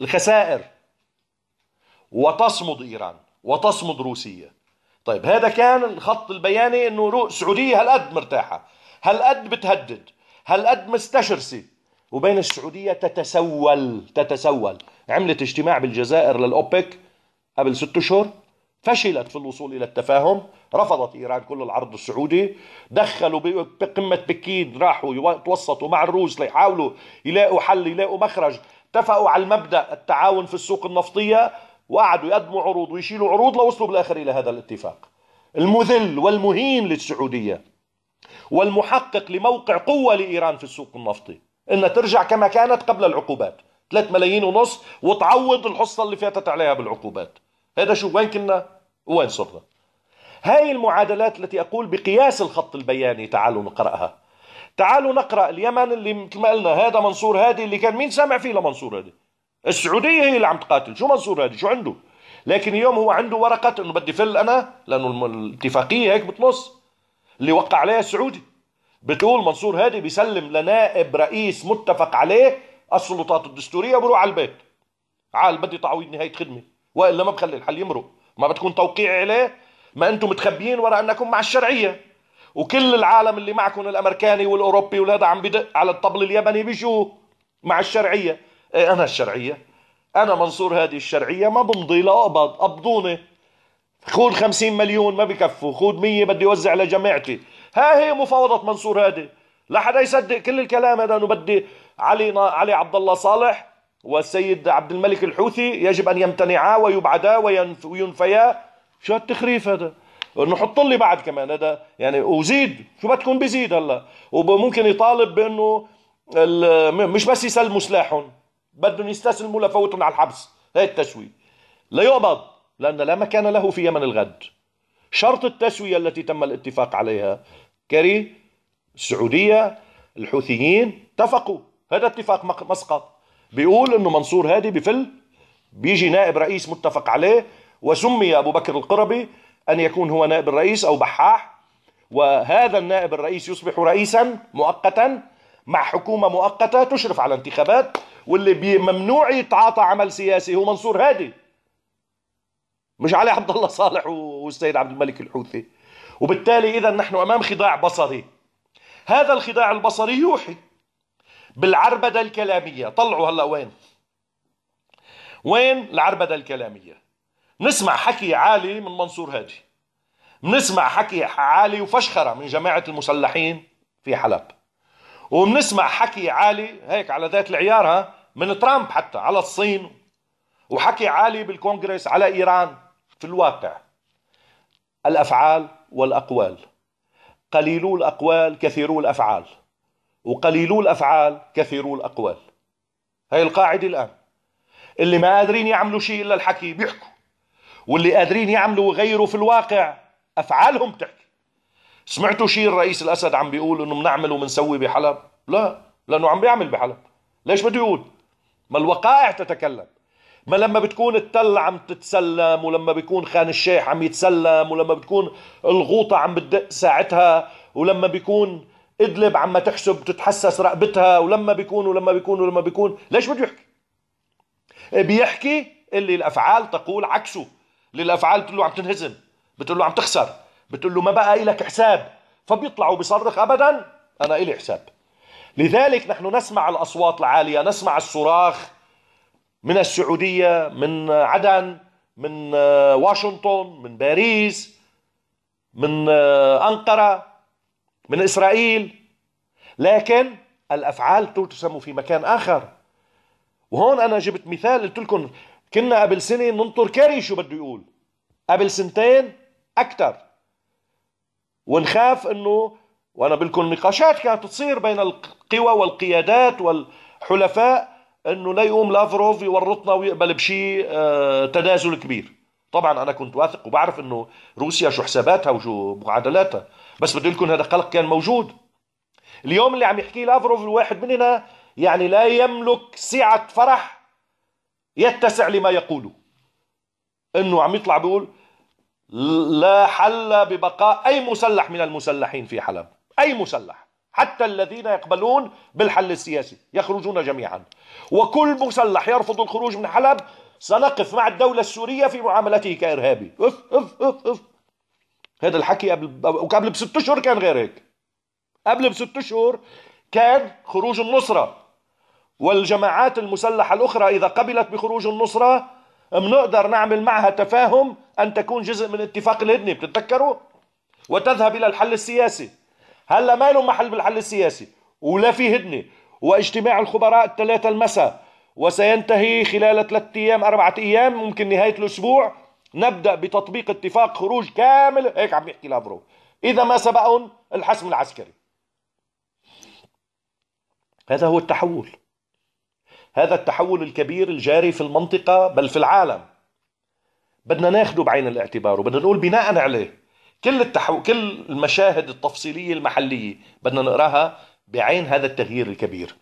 الخسائر وتصمد إيران وتصمد روسيا طيب هذا كان الخط البياني انه السعوديه هالقد مرتاحه هالقد بتهدد هالقد مستشرسه وبين السعودية تتسول تتسول عملت اجتماع بالجزائر للأوبك قبل ست أشهر فشلت في الوصول إلى التفاهم رفضت إيران كل العرض السعودي دخلوا بقمة بكين راحوا يتوسطوا مع الروس ليحاولوا يلاقوا حل يلاقوا مخرج اتفقوا على المبدأ التعاون في السوق النفطية وقعدوا يقدموا عروض ويشيلوا عروض لوصلوا بالآخر إلى هذا الاتفاق المذل والمهين للسعودية والمحقق لموقع قوة لإيران في السوق النفطي انها ترجع كما كانت قبل العقوبات 3 ملايين ونص وتعوض الحصه اللي فاتت عليها بالعقوبات هذا شو وين كنا وين صرنا هاي المعادلات التي اقول بقياس الخط البياني تعالوا نقراها تعالوا نقرا اليمن اللي مثل ما قلنا هذا منصور هادي اللي كان مين سامع فيه لمنصور هادي السعوديه هي اللي عم تقاتل شو منصور هادي شو عنده لكن اليوم هو عنده ورقه انه بدي فل انا لانه الاتفاقيه هيك بتنص اللي وقع عليها السعودي بتقول منصور هادي بيسلم لنائب رئيس متفق عليه السلطات الدستوريه بروح على البيت عال بدي تعويض نهايه خدمه والا ما بخلي الحل يمرق ما بتكون توقيعي عليه ما انتم متخبيين وراء انكم مع الشرعيه وكل العالم اللي معكم الامريكاني والاوروبي ولاد عم بدق على الطبل اليمني بيجوا مع الشرعيه ايه انا الشرعيه انا منصور هادي الشرعيه ما بمضي لأقبض قبضوني خود 50 مليون ما بكفوا خود 100 بدي اوزع لجماعتي ها هي مفاوضة منصور هادي لا حدا يصدق كل الكلام هذا انه بدي علي علي عبد الله صالح والسيد عبد الملك الحوثي يجب ان يمتنعا ويبعدا وينفيا شو هالتخريف هذا انه حط لي بعد كمان هذا يعني وزيد شو بدكم بزيد هلا وممكن يطالب بانه مش بس يسلموا سلاحهم بدهم يستسلموا لفوتهم على الحبس هي التسوية لا يقبض لأن لا مكان له في يمن الغد شرط التسوية التي تم الاتفاق عليها كري السعودية الحوثيين اتفقوا هذا اتفاق مسقط بيقول انه منصور هادي بفل بيجي نائب رئيس متفق عليه وسمي ابو بكر القربي ان يكون هو نائب الرئيس او بحاح وهذا النائب الرئيس يصبح رئيسا مؤقتا مع حكومه مؤقته تشرف على انتخابات واللي ممنوع يتعاطى عمل سياسي هو منصور هادي مش علي عبد الله صالح والسيد عبد الملك الحوثي وبالتالي إذا نحن أمام خداع بصري هذا الخداع البصري يوحي بالعربدة الكلامية طلعوا هلا وين وين العربدة الكلامية نسمع حكي عالي من منصور هادي بنسمع حكي عالي وفشخرة من جماعة المسلحين في حلب وبنسمع حكي عالي هيك على ذات العيار ها من ترامب حتى على الصين وحكي عالي بالكونغرس على إيران في الواقع الأفعال والأقوال قليلو الأقوال كثيرو الأفعال وقليلو الأفعال كثيرو الأقوال هاي القاعدة الآن اللي ما قادرين يعملوا شيء إلا الحكي بيحكوا واللي قادرين يعملوا ويغيروا في الواقع أفعالهم بتحكي سمعتوا شيء الرئيس الأسد عم بيقول إنه بنعمل وبنسوي بحلب لا لأنه عم بيعمل بحلب ليش بده يقول ما الوقائع تتكلم ما لما بتكون التل عم تتسلم ولما بيكون خان الشيح عم يتسلم ولما بتكون الغوطة عم بتدق ساعتها ولما بيكون ادلب عم تحسب تتحسس رقبتها ولما بيكون ولما بيكون ولما بيكون ليش بده يحكي إيه، بيحكي اللي الافعال تقول عكسه اللي الافعال بتقول له عم تنهزم بتقول له عم تخسر بتقول له ما بقى لك حساب فبيطلع وبيصرخ ابدا انا الي حساب لذلك نحن نسمع الاصوات العاليه نسمع الصراخ من السعودية من عدن من واشنطن من باريس من أنقرة من إسرائيل لكن الأفعال تسمى في مكان آخر وهون أنا جبت مثال قلت لكم كنا قبل سنة ننطر كاري شو بده يقول قبل سنتين أكثر ونخاف أنه وأنا لكم نقاشات كانت تصير بين القوى والقيادات والحلفاء انه لا يقوم لافروف يورطنا ويقبل بشيء آه، تنازل كبير طبعا انا كنت واثق وبعرف انه روسيا شو حساباتها وشو معادلاتها بس بدي لكم هذا القلق كان موجود اليوم اللي عم يحكيه لافروف الواحد مننا يعني لا يملك سعة فرح يتسع لما يقوله انه عم يطلع بيقول لا حل ببقاء اي مسلح من المسلحين في حلب اي مسلح حتى الذين يقبلون بالحل السياسي يخرجون جميعا وكل مسلح يرفض الخروج من حلب سنقف مع الدولة السورية في معاملته كإرهابي اف اف اف اف هذا الحكي قبل وقبل بست أشهر كان غير هيك قبل بست أشهر كان خروج النصرة والجماعات المسلحة الأخرى إذا قبلت بخروج النصرة بنقدر نعمل معها تفاهم أن تكون جزء من اتفاق الهدنة بتتذكروا وتذهب إلى الحل السياسي هلا ما لهم محل بالحل السياسي ولا في هدنه واجتماع الخبراء الثلاثة المساء وسينتهي خلال ثلاثة أيام أربعة أيام ممكن نهاية الأسبوع نبدأ بتطبيق اتفاق خروج كامل هيك عم يحكي لافروف إذا ما سبقهم الحسم العسكري هذا هو التحول هذا التحول الكبير الجاري في المنطقة بل في العالم بدنا ناخده بعين الاعتبار وبدنا نقول بناء عليه كل التحو... كل المشاهد التفصيليه المحليه بدنا نقراها بعين هذا التغيير الكبير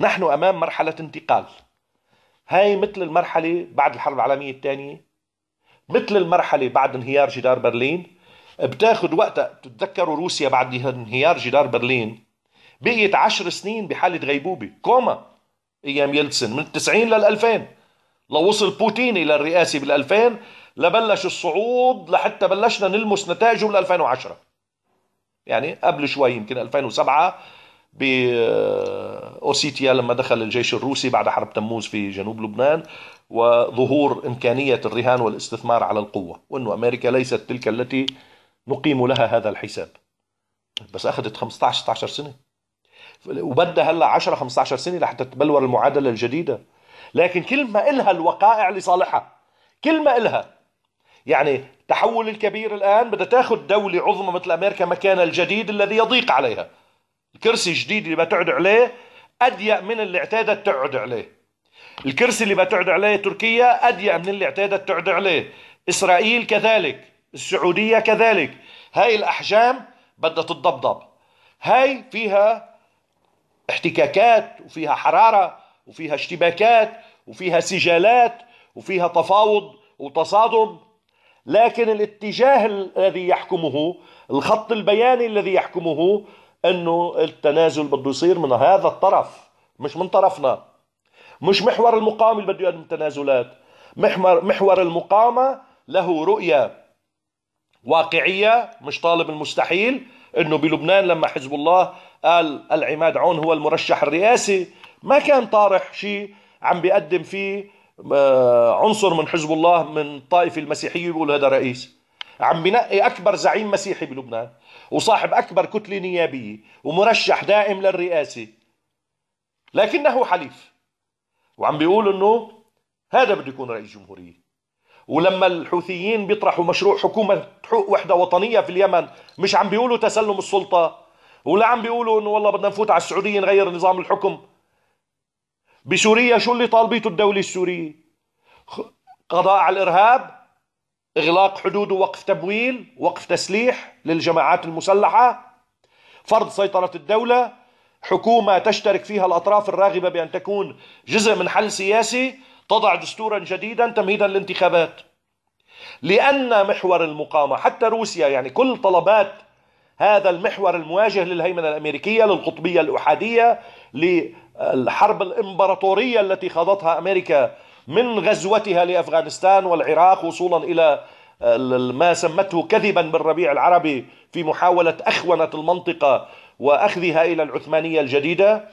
نحن امام مرحله انتقال هاي مثل المرحله بعد الحرب العالميه الثانيه مثل المرحله بعد انهيار جدار برلين بتاخذ وقتها بتتذكروا روسيا بعد انهيار جدار برلين بقيت عشر سنين بحاله غيبوبه كوما ايام يلتسن من 90 لل 2000 لو وصل بوتين الى الرئاسه بال 2000 لبلش الصعود لحتى بلشنا نلمس نتائجه بال 2010 يعني قبل شوي يمكن 2007 ب آه، اوسيتيا لما دخل الجيش الروسي بعد حرب تموز في جنوب لبنان وظهور إمكانية الرهان والاستثمار على القوة وانه أمريكا ليست تلك التي نقيم لها هذا الحساب بس أخذت 15 16 سنة وبدها هلا 10 15 سنة لحتى تبلور المعادلة الجديدة لكن كل ما إلها الوقائع لصالحها كل ما إلها يعني تحول الكبير الآن بدها تاخذ دولة عظمى مثل أمريكا مكان الجديد الذي يضيق عليها الكرسي الجديد اللي بتقعد عليه أضيق من اللي اعتادت تقعد عليه الكرسي اللي بتقعد عليه تركيا أضيق من اللي اعتادت تقعد عليه إسرائيل كذلك السعودية كذلك هاي الأحجام بدها تتضبضب هاي فيها احتكاكات وفيها حرارة وفيها اشتباكات وفيها سجالات وفيها تفاوض وتصادم لكن الاتجاه الذي يحكمه الخط البياني الذي يحكمه انه التنازل بده يصير من هذا الطرف مش من طرفنا مش محور المقاومه اللي بده يقدم تنازلات محور محور المقاومه له رؤيه واقعيه مش طالب المستحيل انه بلبنان لما حزب الله قال العماد عون هو المرشح الرئاسي ما كان طارح شيء عم بيقدم فيه عنصر من حزب الله من الطائفه المسيحيه بيقول هذا رئيس عم بنقي اكبر زعيم مسيحي بلبنان وصاحب اكبر كتله نيابيه ومرشح دائم للرئاسه لكنه حليف وعم بيقول انه هذا بده يكون رئيس جمهوريه ولما الحوثيين بيطرحوا مشروع حكومه وحده وطنيه في اليمن مش عم بيقولوا تسلم السلطه ولا عم بيقولوا انه والله بدنا نفوت على السعوديه نغير نظام الحكم بسوريا شو اللي طالبيته الدولة السورية قضاء على الإرهاب إغلاق حدود ووقف تبويل وقف تسليح للجماعات المسلحة فرض سيطرة الدولة حكومة تشترك فيها الأطراف الراغبة بأن تكون جزء من حل سياسي تضع دستورا جديدا تمهيدا للانتخابات لأن محور المقاومة حتى روسيا يعني كل طلبات هذا المحور المواجه للهيمنة الأمريكية للقطبية الأحادية الحرب الإمبراطورية التي خاضتها أمريكا من غزوتها لأفغانستان والعراق وصولا إلى آه، ما سمته كذبا بالربيع العربي في محاولة أخونة المنطقة وأخذها إلى العثمانية الجديدة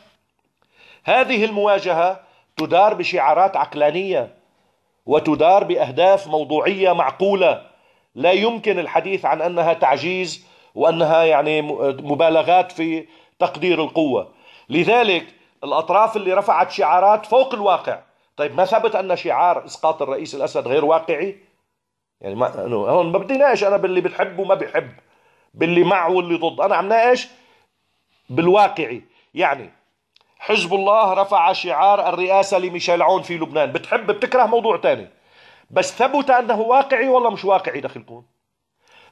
هذه المواجهة تدار بشعارات عقلانية وتدار بأهداف موضوعية معقولة لا يمكن الحديث عن أنها تعجيز وأنها يعني مبالغات في تقدير القوة لذلك الأطراف اللي رفعت شعارات فوق الواقع طيب ما ثبت أن شعار إسقاط الرئيس الأسد غير واقعي يعني ما هون ما بديناش أنا باللي بتحب وما بحب باللي مع واللي ضد أنا عم ناقش بالواقعي يعني حزب الله رفع شعار الرئاسة لميشيل عون في لبنان بتحب بتكره موضوع تاني بس ثبت أنه واقعي ولا مش واقعي دخلكم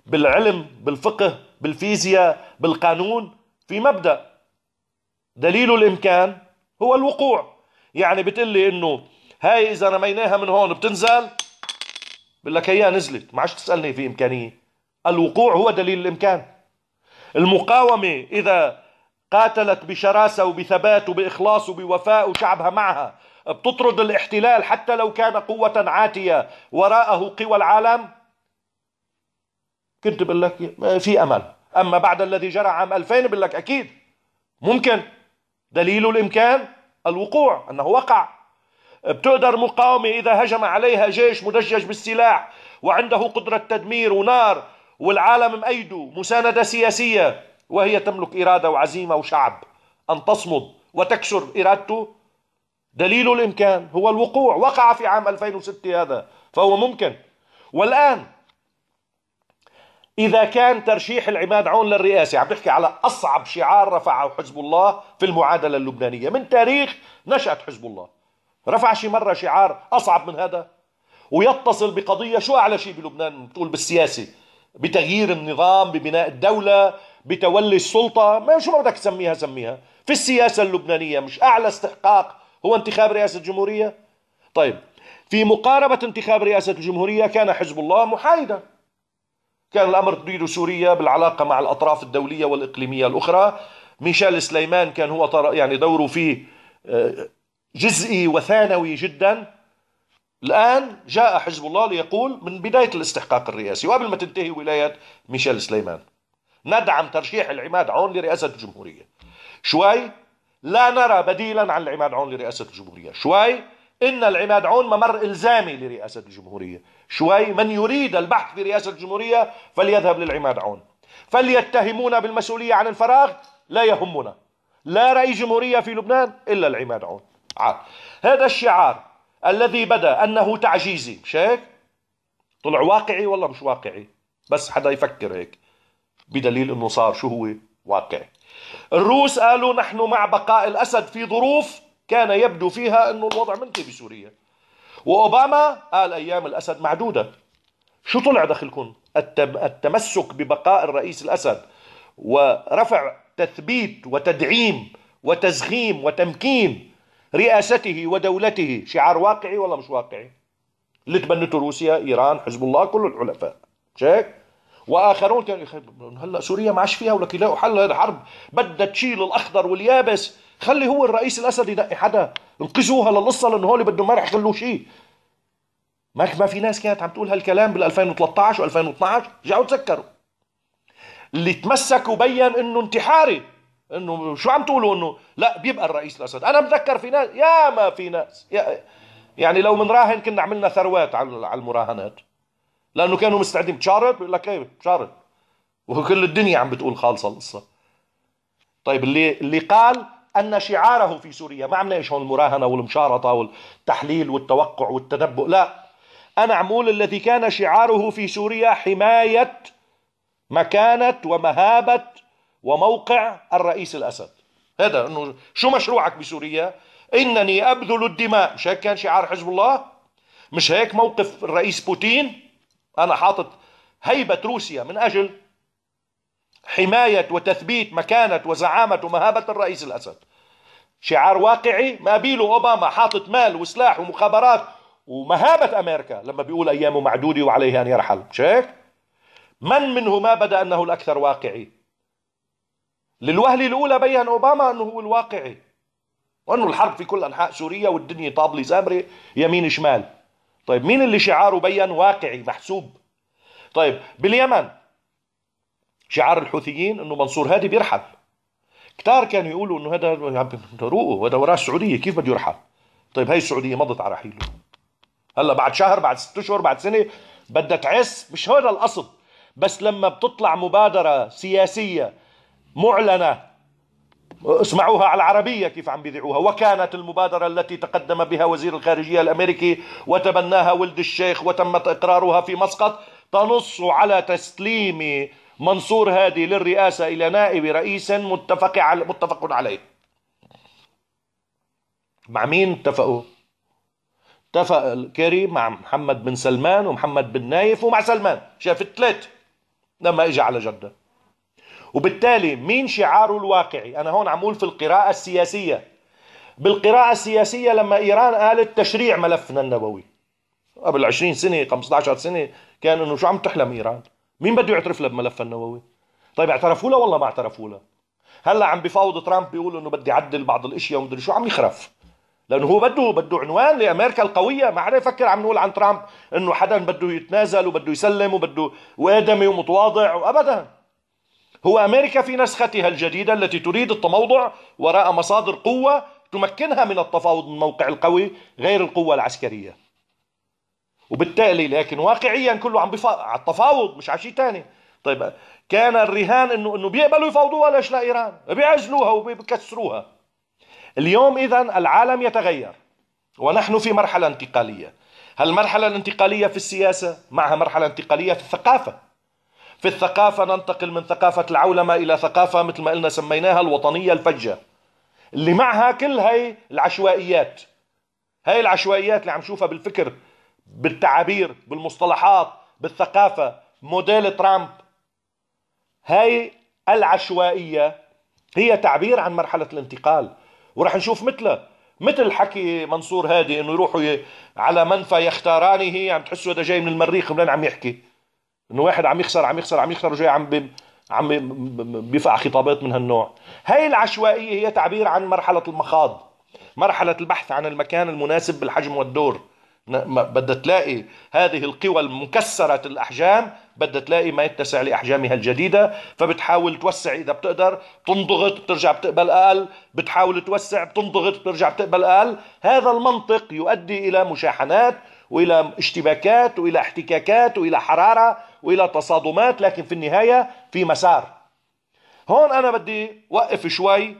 بالعلم بالفقه بالفيزياء بالقانون في مبدأ دليل الامكان هو الوقوع يعني بتقلي انه هاي اذا رميناها من هون بتنزل بقول لك هي نزلت ما عادش تسالني في امكانيه الوقوع هو دليل الامكان المقاومه اذا قاتلت بشراسه وبثبات وباخلاص وبوفاء وشعبها معها بتطرد الاحتلال حتى لو كان قوه عاتيه وراءه قوى العالم كنت بقول لك في امل اما بعد الذي جرى عام 2000 بقول لك اكيد ممكن دليل الإمكان الوقوع أنه وقع بتقدر مقاومة إذا هجم عليها جيش مدجج بالسلاح وعنده قدرة تدمير ونار والعالم مأيده مساندة سياسية وهي تملك إرادة وعزيمة وشعب أن تصمد وتكسر إرادته دليل الإمكان هو الوقوع وقع في عام 2006 هذا فهو ممكن والآن إذا كان ترشيح العماد عون للرئاسة عم تحكي على أصعب شعار رفعه حزب الله في المعادلة اللبنانية من تاريخ نشأة حزب الله رفع شي مرة شعار أصعب من هذا ويتصل بقضية شو أعلى شيء بلبنان بتقول بالسياسة بتغيير النظام ببناء الدولة بتولي السلطة ما شو ما بدك تسميها سميها في السياسة اللبنانية مش أعلى استحقاق هو انتخاب رئاسة الجمهورية طيب في مقاربة انتخاب رئاسة الجمهورية كان حزب الله محايدا كان الأمر تريد سوريا بالعلاقة مع الأطراف الدولية والإقليمية الأخرى ميشيل سليمان كان هو يعني دوره فيه آه، جزئي وثانوي جدا الآن جاء حزب الله ليقول من بداية الاستحقاق الرئاسي وقبل ما تنتهي ولاية ميشيل سليمان ندعم ترشيح العماد عون لرئاسة الجمهورية شوي لا نرى بديلا عن العماد عون لرئاسة الجمهورية شوي إن العماد عون ممر إلزامي لرئاسة الجمهورية شوي من يريد البحث في رئاسة الجمهورية فليذهب للعماد عون فليتهمونا بالمسؤولية عن الفراغ لا يهمنا لا رأي جمهورية في لبنان إلا العماد عون عار. هذا الشعار الذي بدا أنه تعجيزي مش هيك طلع واقعي ولا مش واقعي بس حدا يفكر هيك بدليل أنه صار شو هو واقعي الروس قالوا نحن مع بقاء الأسد في ظروف كان يبدو فيها أنه الوضع منتهي بسوريا واوباما قال ايام الاسد معدوده شو طلع دخلكم التمسك ببقاء الرئيس الاسد ورفع تثبيت وتدعيم وتزخيم وتمكين رئاسته ودولته شعار واقعي ولا مش واقعي اللي تبنته روسيا ايران حزب الله كل الحلفاء شيك واخرون هلا سوريا ما عادش فيها ولك يلاقوا حل الحرب بدها تشيل الاخضر واليابس خلي هو الرئيس الاسد يدقي حدا انقذوها للقصه لانه هول بدهم ما رح يخلوا شيء ما ما في ناس كانت عم تقول هالكلام بال 2013 و2012 رجعوا تذكروا اللي تمسك وبين انه انتحاري انه شو عم تقولوا انه لا بيبقى الرئيس الاسد انا بتذكر في ناس يا ما في ناس يا يعني لو منراهن كنا عملنا ثروات على المراهنات لانه كانوا مستعدين بشارت بيقول لك ايه بشارت وكل الدنيا عم بتقول خالصه القصه طيب اللي اللي قال أن شعاره في سوريا ما عم نعيش هون المراهنة والمشارطة والتحليل والتوقع والتنبؤ لا أنا عمول الذي كان شعاره في سوريا حماية مكانة ومهابة وموقع الرئيس الأسد هذا أنه شو مشروعك بسوريا إنني أبذل الدماء مش هيك كان شعار حزب الله مش هيك موقف الرئيس بوتين أنا حاطط هيبة روسيا من أجل حماية وتثبيت مكانة وزعامة ومهابة الرئيس الأسد شعار واقعي ما بيله أوباما حاطط مال وسلاح ومخابرات ومهابة أمريكا لما بيقول أيامه معدودة وعليه أن يرحل مش هيك؟ من منهما بدا انه الاكثر واقعي للوهله الاولى بين اوباما انه هو الواقعي وانه الحرب في كل انحاء سوريا والدنيا طابله سامره يمين شمال طيب مين اللي شعاره بين واقعي محسوب طيب باليمن شعار الحوثيين انه منصور هادي بيرحل كتار كانوا يقولوا انه هذا يعني روقه هذا وراه السعوديه كيف بده يرحل طيب هي السعوديه مضت على رحيله هلا بعد شهر بعد ست اشهر بعد سنه بدها تعس مش هذا القصد بس لما بتطلع مبادره سياسيه معلنه اسمعوها على العربية كيف عم بيذيعوها وكانت المبادرة التي تقدم بها وزير الخارجية الأمريكي وتبناها ولد الشيخ وتم إقرارها في مسقط تنص على تسليم منصور هادي للرئاسة إلى نائب رئيس متفق على متفق عليه مع مين اتفقوا اتفق الكيري مع محمد بن سلمان ومحمد بن نايف ومع سلمان شاف الثلاث لما اجى على جدة وبالتالي مين شعاره الواقعي أنا هون عمول في القراءة السياسية بالقراءة السياسية لما إيران قالت تشريع ملفنا النووي قبل 20 سنة 15 سنة كان إنه شو عم تحلم إيران مين بده يعترف لها بملفها النووي طيب اعترفوا لها والله ما اعترفوا لها هلا عم بفاوض ترامب بيقول انه بدي اعدل بعض الاشياء ومدري شو عم يخرف لانه هو بده بده عنوان لامريكا القويه ما حدا يفكر عم نقول عن ترامب انه حدا بده يتنازل وبده يسلم وبده وادمي ومتواضع وابدا هو امريكا في نسختها الجديده التي تريد التموضع وراء مصادر قوه تمكنها من التفاوض من موقع القوي غير القوه العسكريه وبالتالي لكن واقعيا كله عم بيفاوض على التفاوض مش على شيء ثاني طيب كان الرهان انه انه بيقبلوا يفاوضوها ليش لايران؟ بيعزلوها وبيكسروها. اليوم اذا العالم يتغير ونحن في مرحله انتقاليه. هالمرحله الانتقاليه في السياسه معها مرحله انتقاليه في الثقافه. في الثقافه ننتقل من ثقافه العولمه الى ثقافه مثل ما قلنا سميناها الوطنيه الفجه. اللي معها كل هاي العشوائيات. هاي العشوائيات اللي عم نشوفها بالفكر بالتعابير بالمصطلحات بالثقافة موديل ترامب هاي العشوائية هي تعبير عن مرحلة الانتقال ورح نشوف مثله مثل حكي منصور هادي انه يروحوا على منفى يختارانه عم تحسوا هذا جاي من المريخ ومنين عم يحكي انه واحد عم يخسر عم يخسر عم يخسر وجاي عم بي... عم بيفقع خطابات من هالنوع هاي العشوائية هي تعبير عن مرحلة المخاض مرحلة البحث عن المكان المناسب بالحجم والدور بدها تلاقي هذه القوى المكسرة الأحجام بدها تلاقي ما يتسع لأحجامها الجديدة فبتحاول توسع إذا بتقدر بتنضغط بترجع بتقبل أقل بتحاول توسع بتنضغط بترجع بتقبل أقل هذا المنطق يؤدي إلى مشاحنات وإلى اشتباكات وإلى احتكاكات وإلى حرارة وإلى تصادمات لكن في النهاية في مسار هون أنا بدي وقف شوي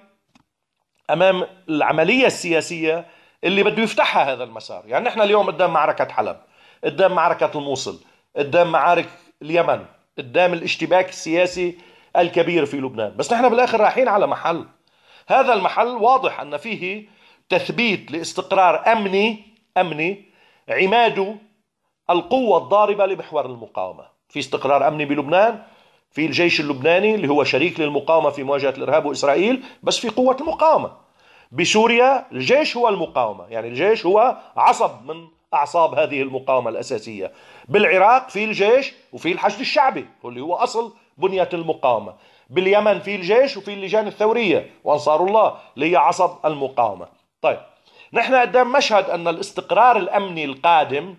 أمام العملية السياسية اللي بده يفتحها هذا المسار يعني نحن اليوم قدام معركة حلب قدام معركة الموصل قدام معارك اليمن قدام الاشتباك السياسي الكبير في لبنان بس نحن بالآخر رايحين على محل هذا المحل واضح أن فيه تثبيت لاستقرار أمني أمني عماده القوة الضاربة لمحور المقاومة في استقرار أمني بلبنان في الجيش اللبناني اللي هو شريك للمقاومة في مواجهة الإرهاب وإسرائيل بس في قوة المقاومة بسوريا الجيش هو المقاومة يعني الجيش هو عصب من أعصاب هذه المقاومة الأساسية بالعراق في الجيش وفي الحشد الشعبي اللي هو أصل بنية المقاومة باليمن في الجيش وفي اللجان الثورية وأنصار الله اللي هي عصب المقاومة طيب نحن قدام مشهد أن الاستقرار الأمني القادم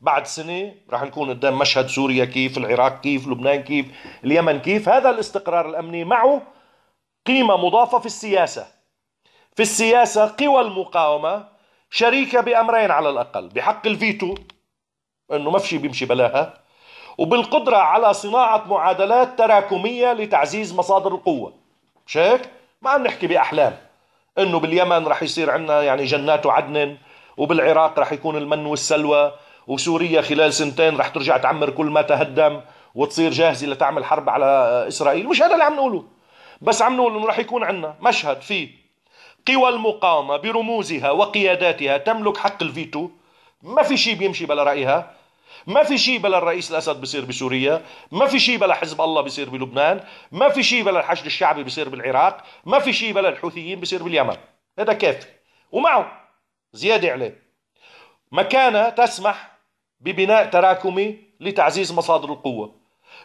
بعد سنة راح نكون قدام مشهد سوريا كيف العراق كيف لبنان كيف اليمن كيف هذا الاستقرار الأمني معه قيمة مضافة في السياسة في السياسة قوى المقاومة شريكة بأمرين على الأقل بحق الفيتو أنه ما في شيء بيمشي بلاها وبالقدرة على صناعة معادلات تراكمية لتعزيز مصادر القوة مش هيك؟ ما عم نحكي بأحلام أنه باليمن رح يصير عندنا يعني جنات عدن وبالعراق رح يكون المن والسلوى وسوريا خلال سنتين رح ترجع تعمر كل ما تهدم وتصير جاهزة لتعمل حرب على إسرائيل مش هذا اللي عم نقوله بس عم نقول انه رح يكون عندنا مشهد فيه قوى المقاومة برموزها وقياداتها تملك حق الفيتو ما في شيء بيمشي بلا رأيها ما في شيء بلا الرئيس الأسد بصير بسوريا ما في شيء بلا حزب الله بصير بلبنان ما في شيء بلا الحشد الشعبي بصير بالعراق ما في شيء بلا الحوثيين بصير باليمن هذا كافي ومعه زيادة عليه مكانة تسمح ببناء تراكمي لتعزيز مصادر القوة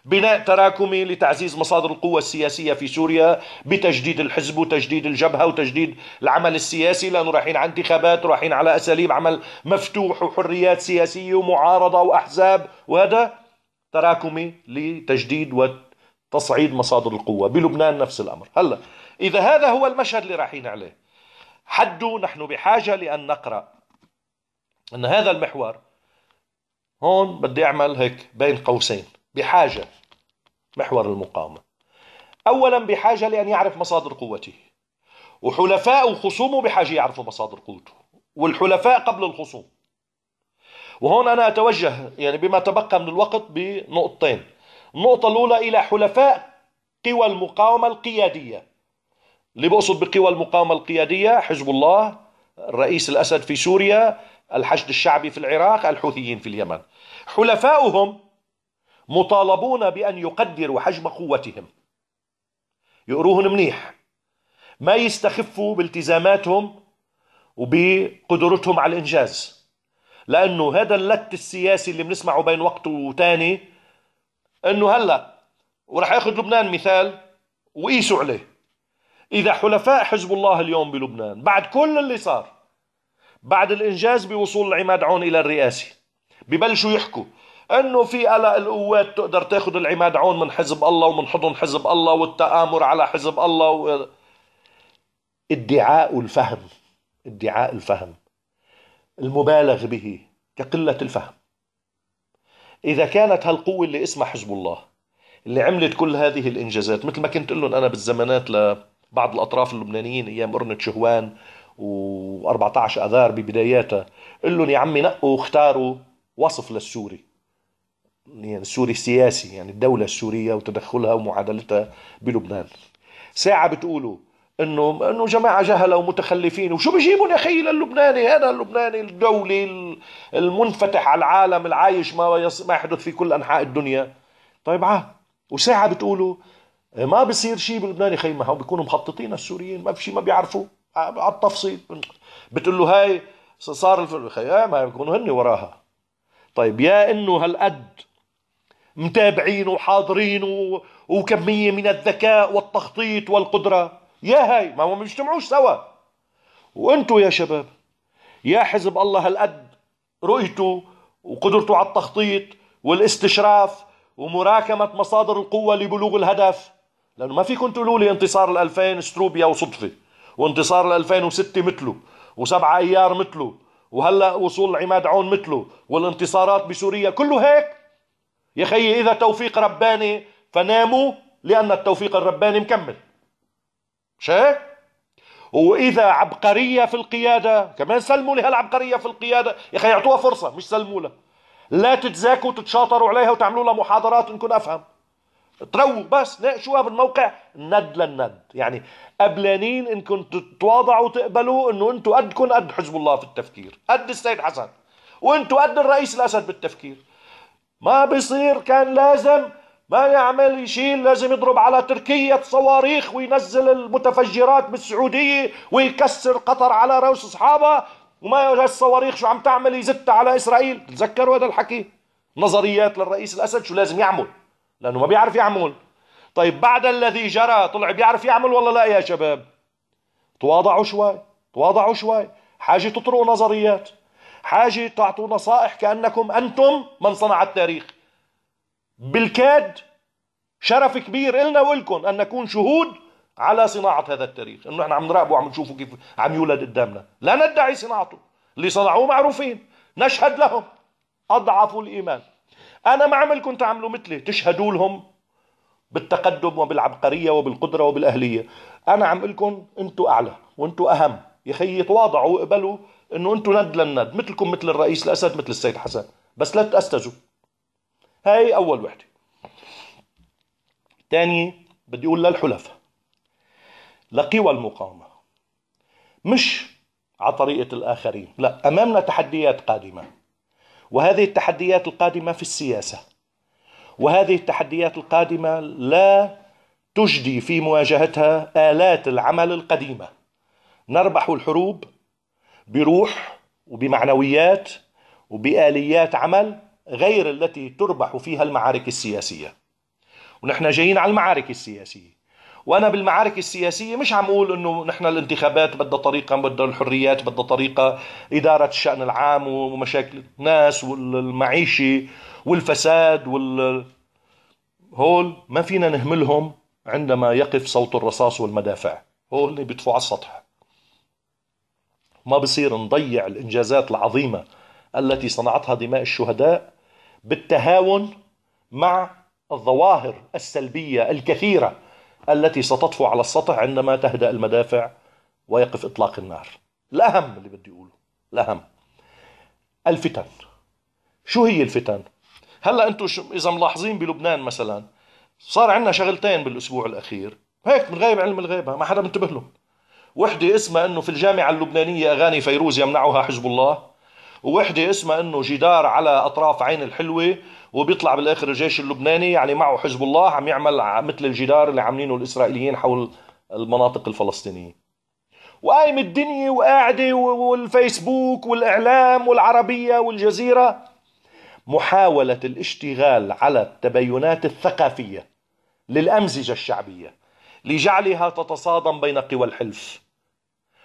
بناء تراكمي لتعزيز مصادر القوة السياسية في سوريا بتجديد الحزب وتجديد الجبهة وتجديد العمل السياسي لأنه رايحين على انتخابات رايحين على أساليب عمل مفتوح وحريات سياسية ومعارضة وأحزاب وهذا تراكمي لتجديد وتصعيد مصادر القوة بلبنان نفس الأمر هلا إذا هذا هو المشهد اللي رايحين عليه حد نحن بحاجة لأن نقرأ أن هذا المحور هون بدي أعمل هيك بين قوسين بحاجة محور المقاومة أولا بحاجة لأن يعرف مصادر قوته وحلفاء وخصومه بحاجة يعرفوا مصادر قوته والحلفاء قبل الخصوم وهون أنا أتوجه يعني بما تبقى من الوقت بنقطتين النقطة الأولى إلى حلفاء قوى المقاومة القيادية اللي بقصد بقوى المقاومة القيادية حزب الله الرئيس الأسد في سوريا الحشد الشعبي في العراق الحوثيين في اليمن حلفاؤهم مطالبون بأن يقدروا حجم قوتهم يقروهن منيح ما يستخفوا بالتزاماتهم وبقدرتهم على الإنجاز لأنه هذا اللت السياسي اللي بنسمعه بين وقت وتاني أنه هلأ ورح أخذ لبنان مثال وقيسوا عليه إذا حلفاء حزب الله اليوم بلبنان بعد كل اللي صار بعد الإنجاز بوصول عماد عون إلى الرئاسة ببلشوا يحكوا انه في قلق القوات تقدر تاخذ العماد عون من حزب الله ومن حضن حزب الله والتآمر على حزب الله و... ادعاء الفهم ادعاء الفهم المبالغ به كقلة الفهم إذا كانت هالقوة اللي اسمها حزب الله اللي عملت كل هذه الإنجازات مثل ما كنت لهم أنا بالزمانات لبعض الأطراف اللبنانيين أيام قرنة شهوان و14 أذار ببداياتها قل لهم يا عمي نقوا واختاروا وصف للسوري يعني السوري السياسي يعني الدولة السورية وتدخلها ومعادلتها بلبنان ساعة بتقولوا انه انه جماعه جهله ومتخلفين وشو بيجيبوا يا اخي للبناني هذا اللبناني الدولي المنفتح على العالم العايش ما ما يحدث في كل انحاء الدنيا طيب عاه وساعه بتقولوا ما بصير شيء بلبنان يا اخي ما هو بيكونوا مخططين السوريين ما في شيء ما بيعرفوا على التفصيل بتقول له هاي صار الف... آه، ما بيكونوا هن وراها طيب يا انه هالقد متابعين وحاضرين و... وكمية من الذكاء والتخطيط والقدرة يا هاي ما هم بيجتمعوش سوا وانتو يا شباب يا حزب الله هالقد رؤيته وقدرته على التخطيط والاستشراف ومراكمة مصادر القوة لبلوغ الهدف لأنه ما فيكم تقولوا لي انتصار ال 2000 ستروبيا وصدفة وانتصار ال 2006 مثله وسبعة أيار مثله وهلا وصول عماد عون مثله والانتصارات بسوريا كله هيك يا خيي إذا توفيق رباني فناموا لأن التوفيق الرباني مكمل مش هيك؟ وإذا عبقرية في القيادة كمان سلموا لها العبقرية في القيادة يا خيي اعطوها فرصة مش سلموا لها لا تتزاكوا وتتشاطروا عليها وتعملوا لها محاضرات نكون أفهم ترووا بس ناقشوها بالموقع ند للند يعني قبلانين انكم تتواضعوا وتقبلوا انه انتم قدكم قد حزب الله في التفكير قد السيد حسن وانتم قد الرئيس الاسد بالتفكير ما بصير كان لازم ما يعمل يشيل لازم يضرب على تركيا صواريخ وينزل المتفجرات بالسعودية ويكسر قطر على رؤوس أصحابها وما الصواريخ شو عم تعمل يزت على إسرائيل تذكروا هذا الحكي نظريات للرئيس الأسد شو لازم يعمل لأنه ما بيعرف يعمل طيب بعد الذي جرى طلع بيعرف يعمل ولا لا يا شباب تواضعوا شوي تواضعوا شوي حاجة تطرقوا نظريات حاجة تعطوا نصائح كأنكم أنتم من صنع التاريخ بالكاد شرف كبير إلنا وإلكم أن نكون شهود على صناعة هذا التاريخ إنه إحنا عم نراقبه وعم نشوفه كيف عم يولد قدامنا لا ندعي صناعته اللي صنعوه معروفين نشهد لهم أضعفوا الإيمان أنا ما عملكم تعملوا مثلي تشهدوا لهم بالتقدم وبالعبقرية وبالقدرة وبالأهلية أنا عم لكم أنتوا أعلى وأنتوا أهم يا خيي تواضعوا وقبلوا انه انتم ند للند مثلكم مثل الرئيس الاسد مثل السيد حسن بس لا تأستجوا هاي اول وحده ثاني بدي اقول للحلفاء لقوى المقاومه مش على طريقه الاخرين لا امامنا تحديات قادمه وهذه التحديات القادمه في السياسه وهذه التحديات القادمه لا تجدي في مواجهتها الات العمل القديمه نربح الحروب بروح وبمعنويات وبآليات عمل غير التي تربح فيها المعارك السياسية ونحن جايين على المعارك السياسية وانا بالمعارك السياسيه مش عم اقول انه نحن الانتخابات بدها طريقه بدها الحريات بدها طريقه اداره الشان العام ومشاكل الناس والمعيشه والفساد وال هول ما فينا نهملهم عندما يقف صوت الرصاص والمدافع هول بيطفوا على السطح ما بصير نضيع الإنجازات العظيمة التي صنعتها دماء الشهداء بالتهاون مع الظواهر السلبية الكثيرة التي ستطفو على السطح عندما تهدأ المدافع ويقف إطلاق النار الأهم اللي بدي أقوله الأهم الفتن شو هي الفتن؟ هلا انتم اذا ملاحظين بلبنان مثلا صار عندنا شغلتين بالاسبوع الاخير هيك من غيب علم الغيبه ما حدا منتبه لهم وحدة اسمها أنه في الجامعة اللبنانية أغاني فيروز يمنعها حزب الله ووحدة اسمها أنه جدار على أطراف عين الحلوة وبيطلع بالآخر الجيش اللبناني يعني معه حزب الله عم يعمل مثل الجدار اللي عاملينه الإسرائيليين حول المناطق الفلسطينية وقايم الدنيا وقاعدة والفيسبوك والإعلام والعربية والجزيرة محاولة الاشتغال على التبينات الثقافية للأمزجة الشعبية لجعلها تتصادم بين قوى الحلف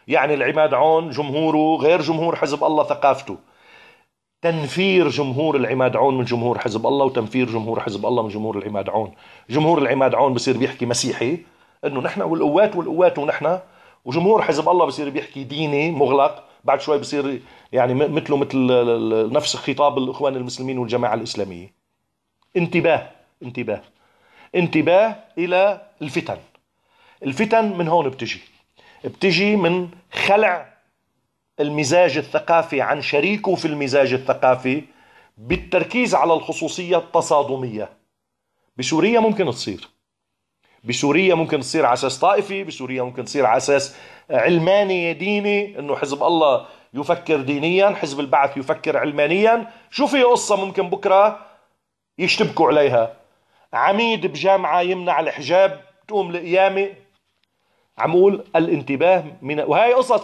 يعني العماد عون جمهوره غير جمهور حزب الله ثقافته تنفير جمهور العماد عون من جمهور حزب الله وتنفير جمهور حزب الله من جمهور العماد عون جمهور العماد عون بصير بيحكي مسيحي انه نحن والقوات والقوات ونحن وجمهور حزب الله بصير بيحكي ديني مغلق بعد شوي بصير يعني مثله مثل نفس خطاب الاخوان المسلمين والجماعه الاسلاميه انتباه انتباه انتباه الى الفتن الفتن من هون بتجي بتجي من خلع المزاج الثقافي عن شريكه في المزاج الثقافي بالتركيز على الخصوصية التصادمية بسوريا ممكن تصير بسوريا ممكن تصير على اساس طائفي بسوريا ممكن تصير على اساس علماني ديني انه حزب الله يفكر دينيا حزب البعث يفكر علمانيا شو في قصة ممكن بكرة يشتبكوا عليها عميد بجامعة يمنع الحجاب تقوم القيامة عم اقول الانتباه من وهي قصص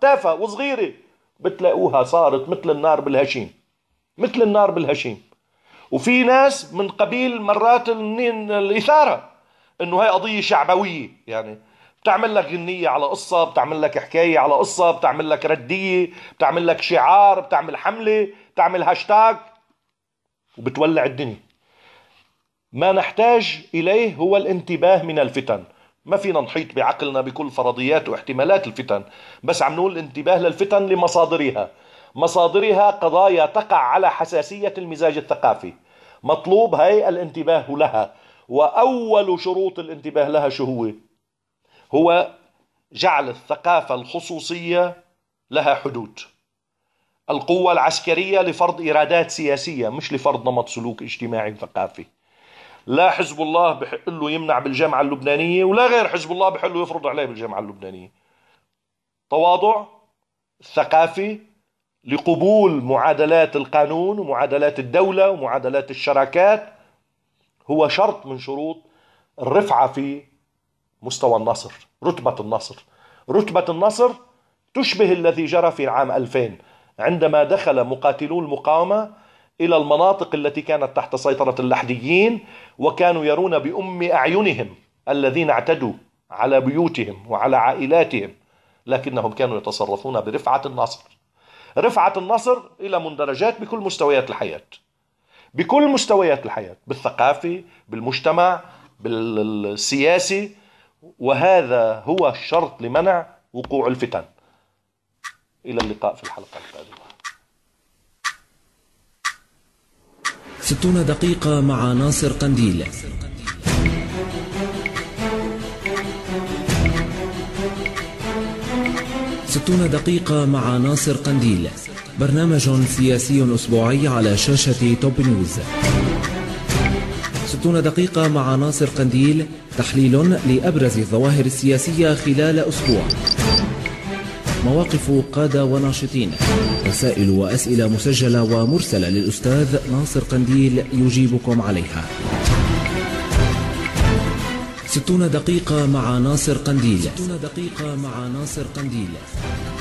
تافهه وصغيره بتلاقوها صارت مثل النار بالهشيم مثل النار بالهشيم وفي ناس من قبيل مرات الاثاره انه هي قضيه شعبويه يعني بتعمل لك غنية على قصة بتعمل لك حكاية على قصة بتعمل لك ردية بتعمل لك شعار بتعمل حملة بتعمل هاشتاج وبتولع الدنيا ما نحتاج إليه هو الانتباه من الفتن ما فينا نحيط بعقلنا بكل فرضيات واحتمالات الفتن بس عم نقول انتباه للفتن لمصادرها مصادرها قضايا تقع على حساسية المزاج الثقافي مطلوب هي الانتباه لها وأول شروط الانتباه لها شو هو هو جعل الثقافة الخصوصية لها حدود القوة العسكرية لفرض إرادات سياسية مش لفرض نمط سلوك اجتماعي ثقافي لا حزب الله بحق له يمنع بالجامعة اللبنانية ولا غير حزب الله بحق له يفرض عليه بالجامعة اللبنانية تواضع ثقافي لقبول معادلات القانون ومعادلات الدولة ومعادلات الشراكات هو شرط من شروط الرفعة في مستوى النصر رتبة النصر رتبة النصر تشبه الذي جرى في عام 2000 عندما دخل مقاتلو المقاومة إلى المناطق التي كانت تحت سيطرة اللحديين وكانوا يرون بأم أعينهم الذين اعتدوا على بيوتهم وعلى عائلاتهم لكنهم كانوا يتصرفون برفعة النصر رفعة النصر إلى مندرجات بكل مستويات الحياة بكل مستويات الحياة بالثقافة بالمجتمع بالسياسي وهذا هو الشرط لمنع وقوع الفتن إلى اللقاء في الحلقة القادمة 60 دقيقة مع ناصر قنديل ستون دقيقة مع ناصر قنديل برنامج سياسي أسبوعي على شاشة توب نيوز ستون دقيقة مع ناصر قنديل تحليل لأبرز الظواهر السياسية خلال أسبوع مواقف قادة وناشطين رسائل وأسئلة مسجلة ومرسلة للأستاذ ناصر قنديل يجيبكم عليها ستون دقيقة مع ناصر قنديل ستون دقيقة مع ناصر قنديل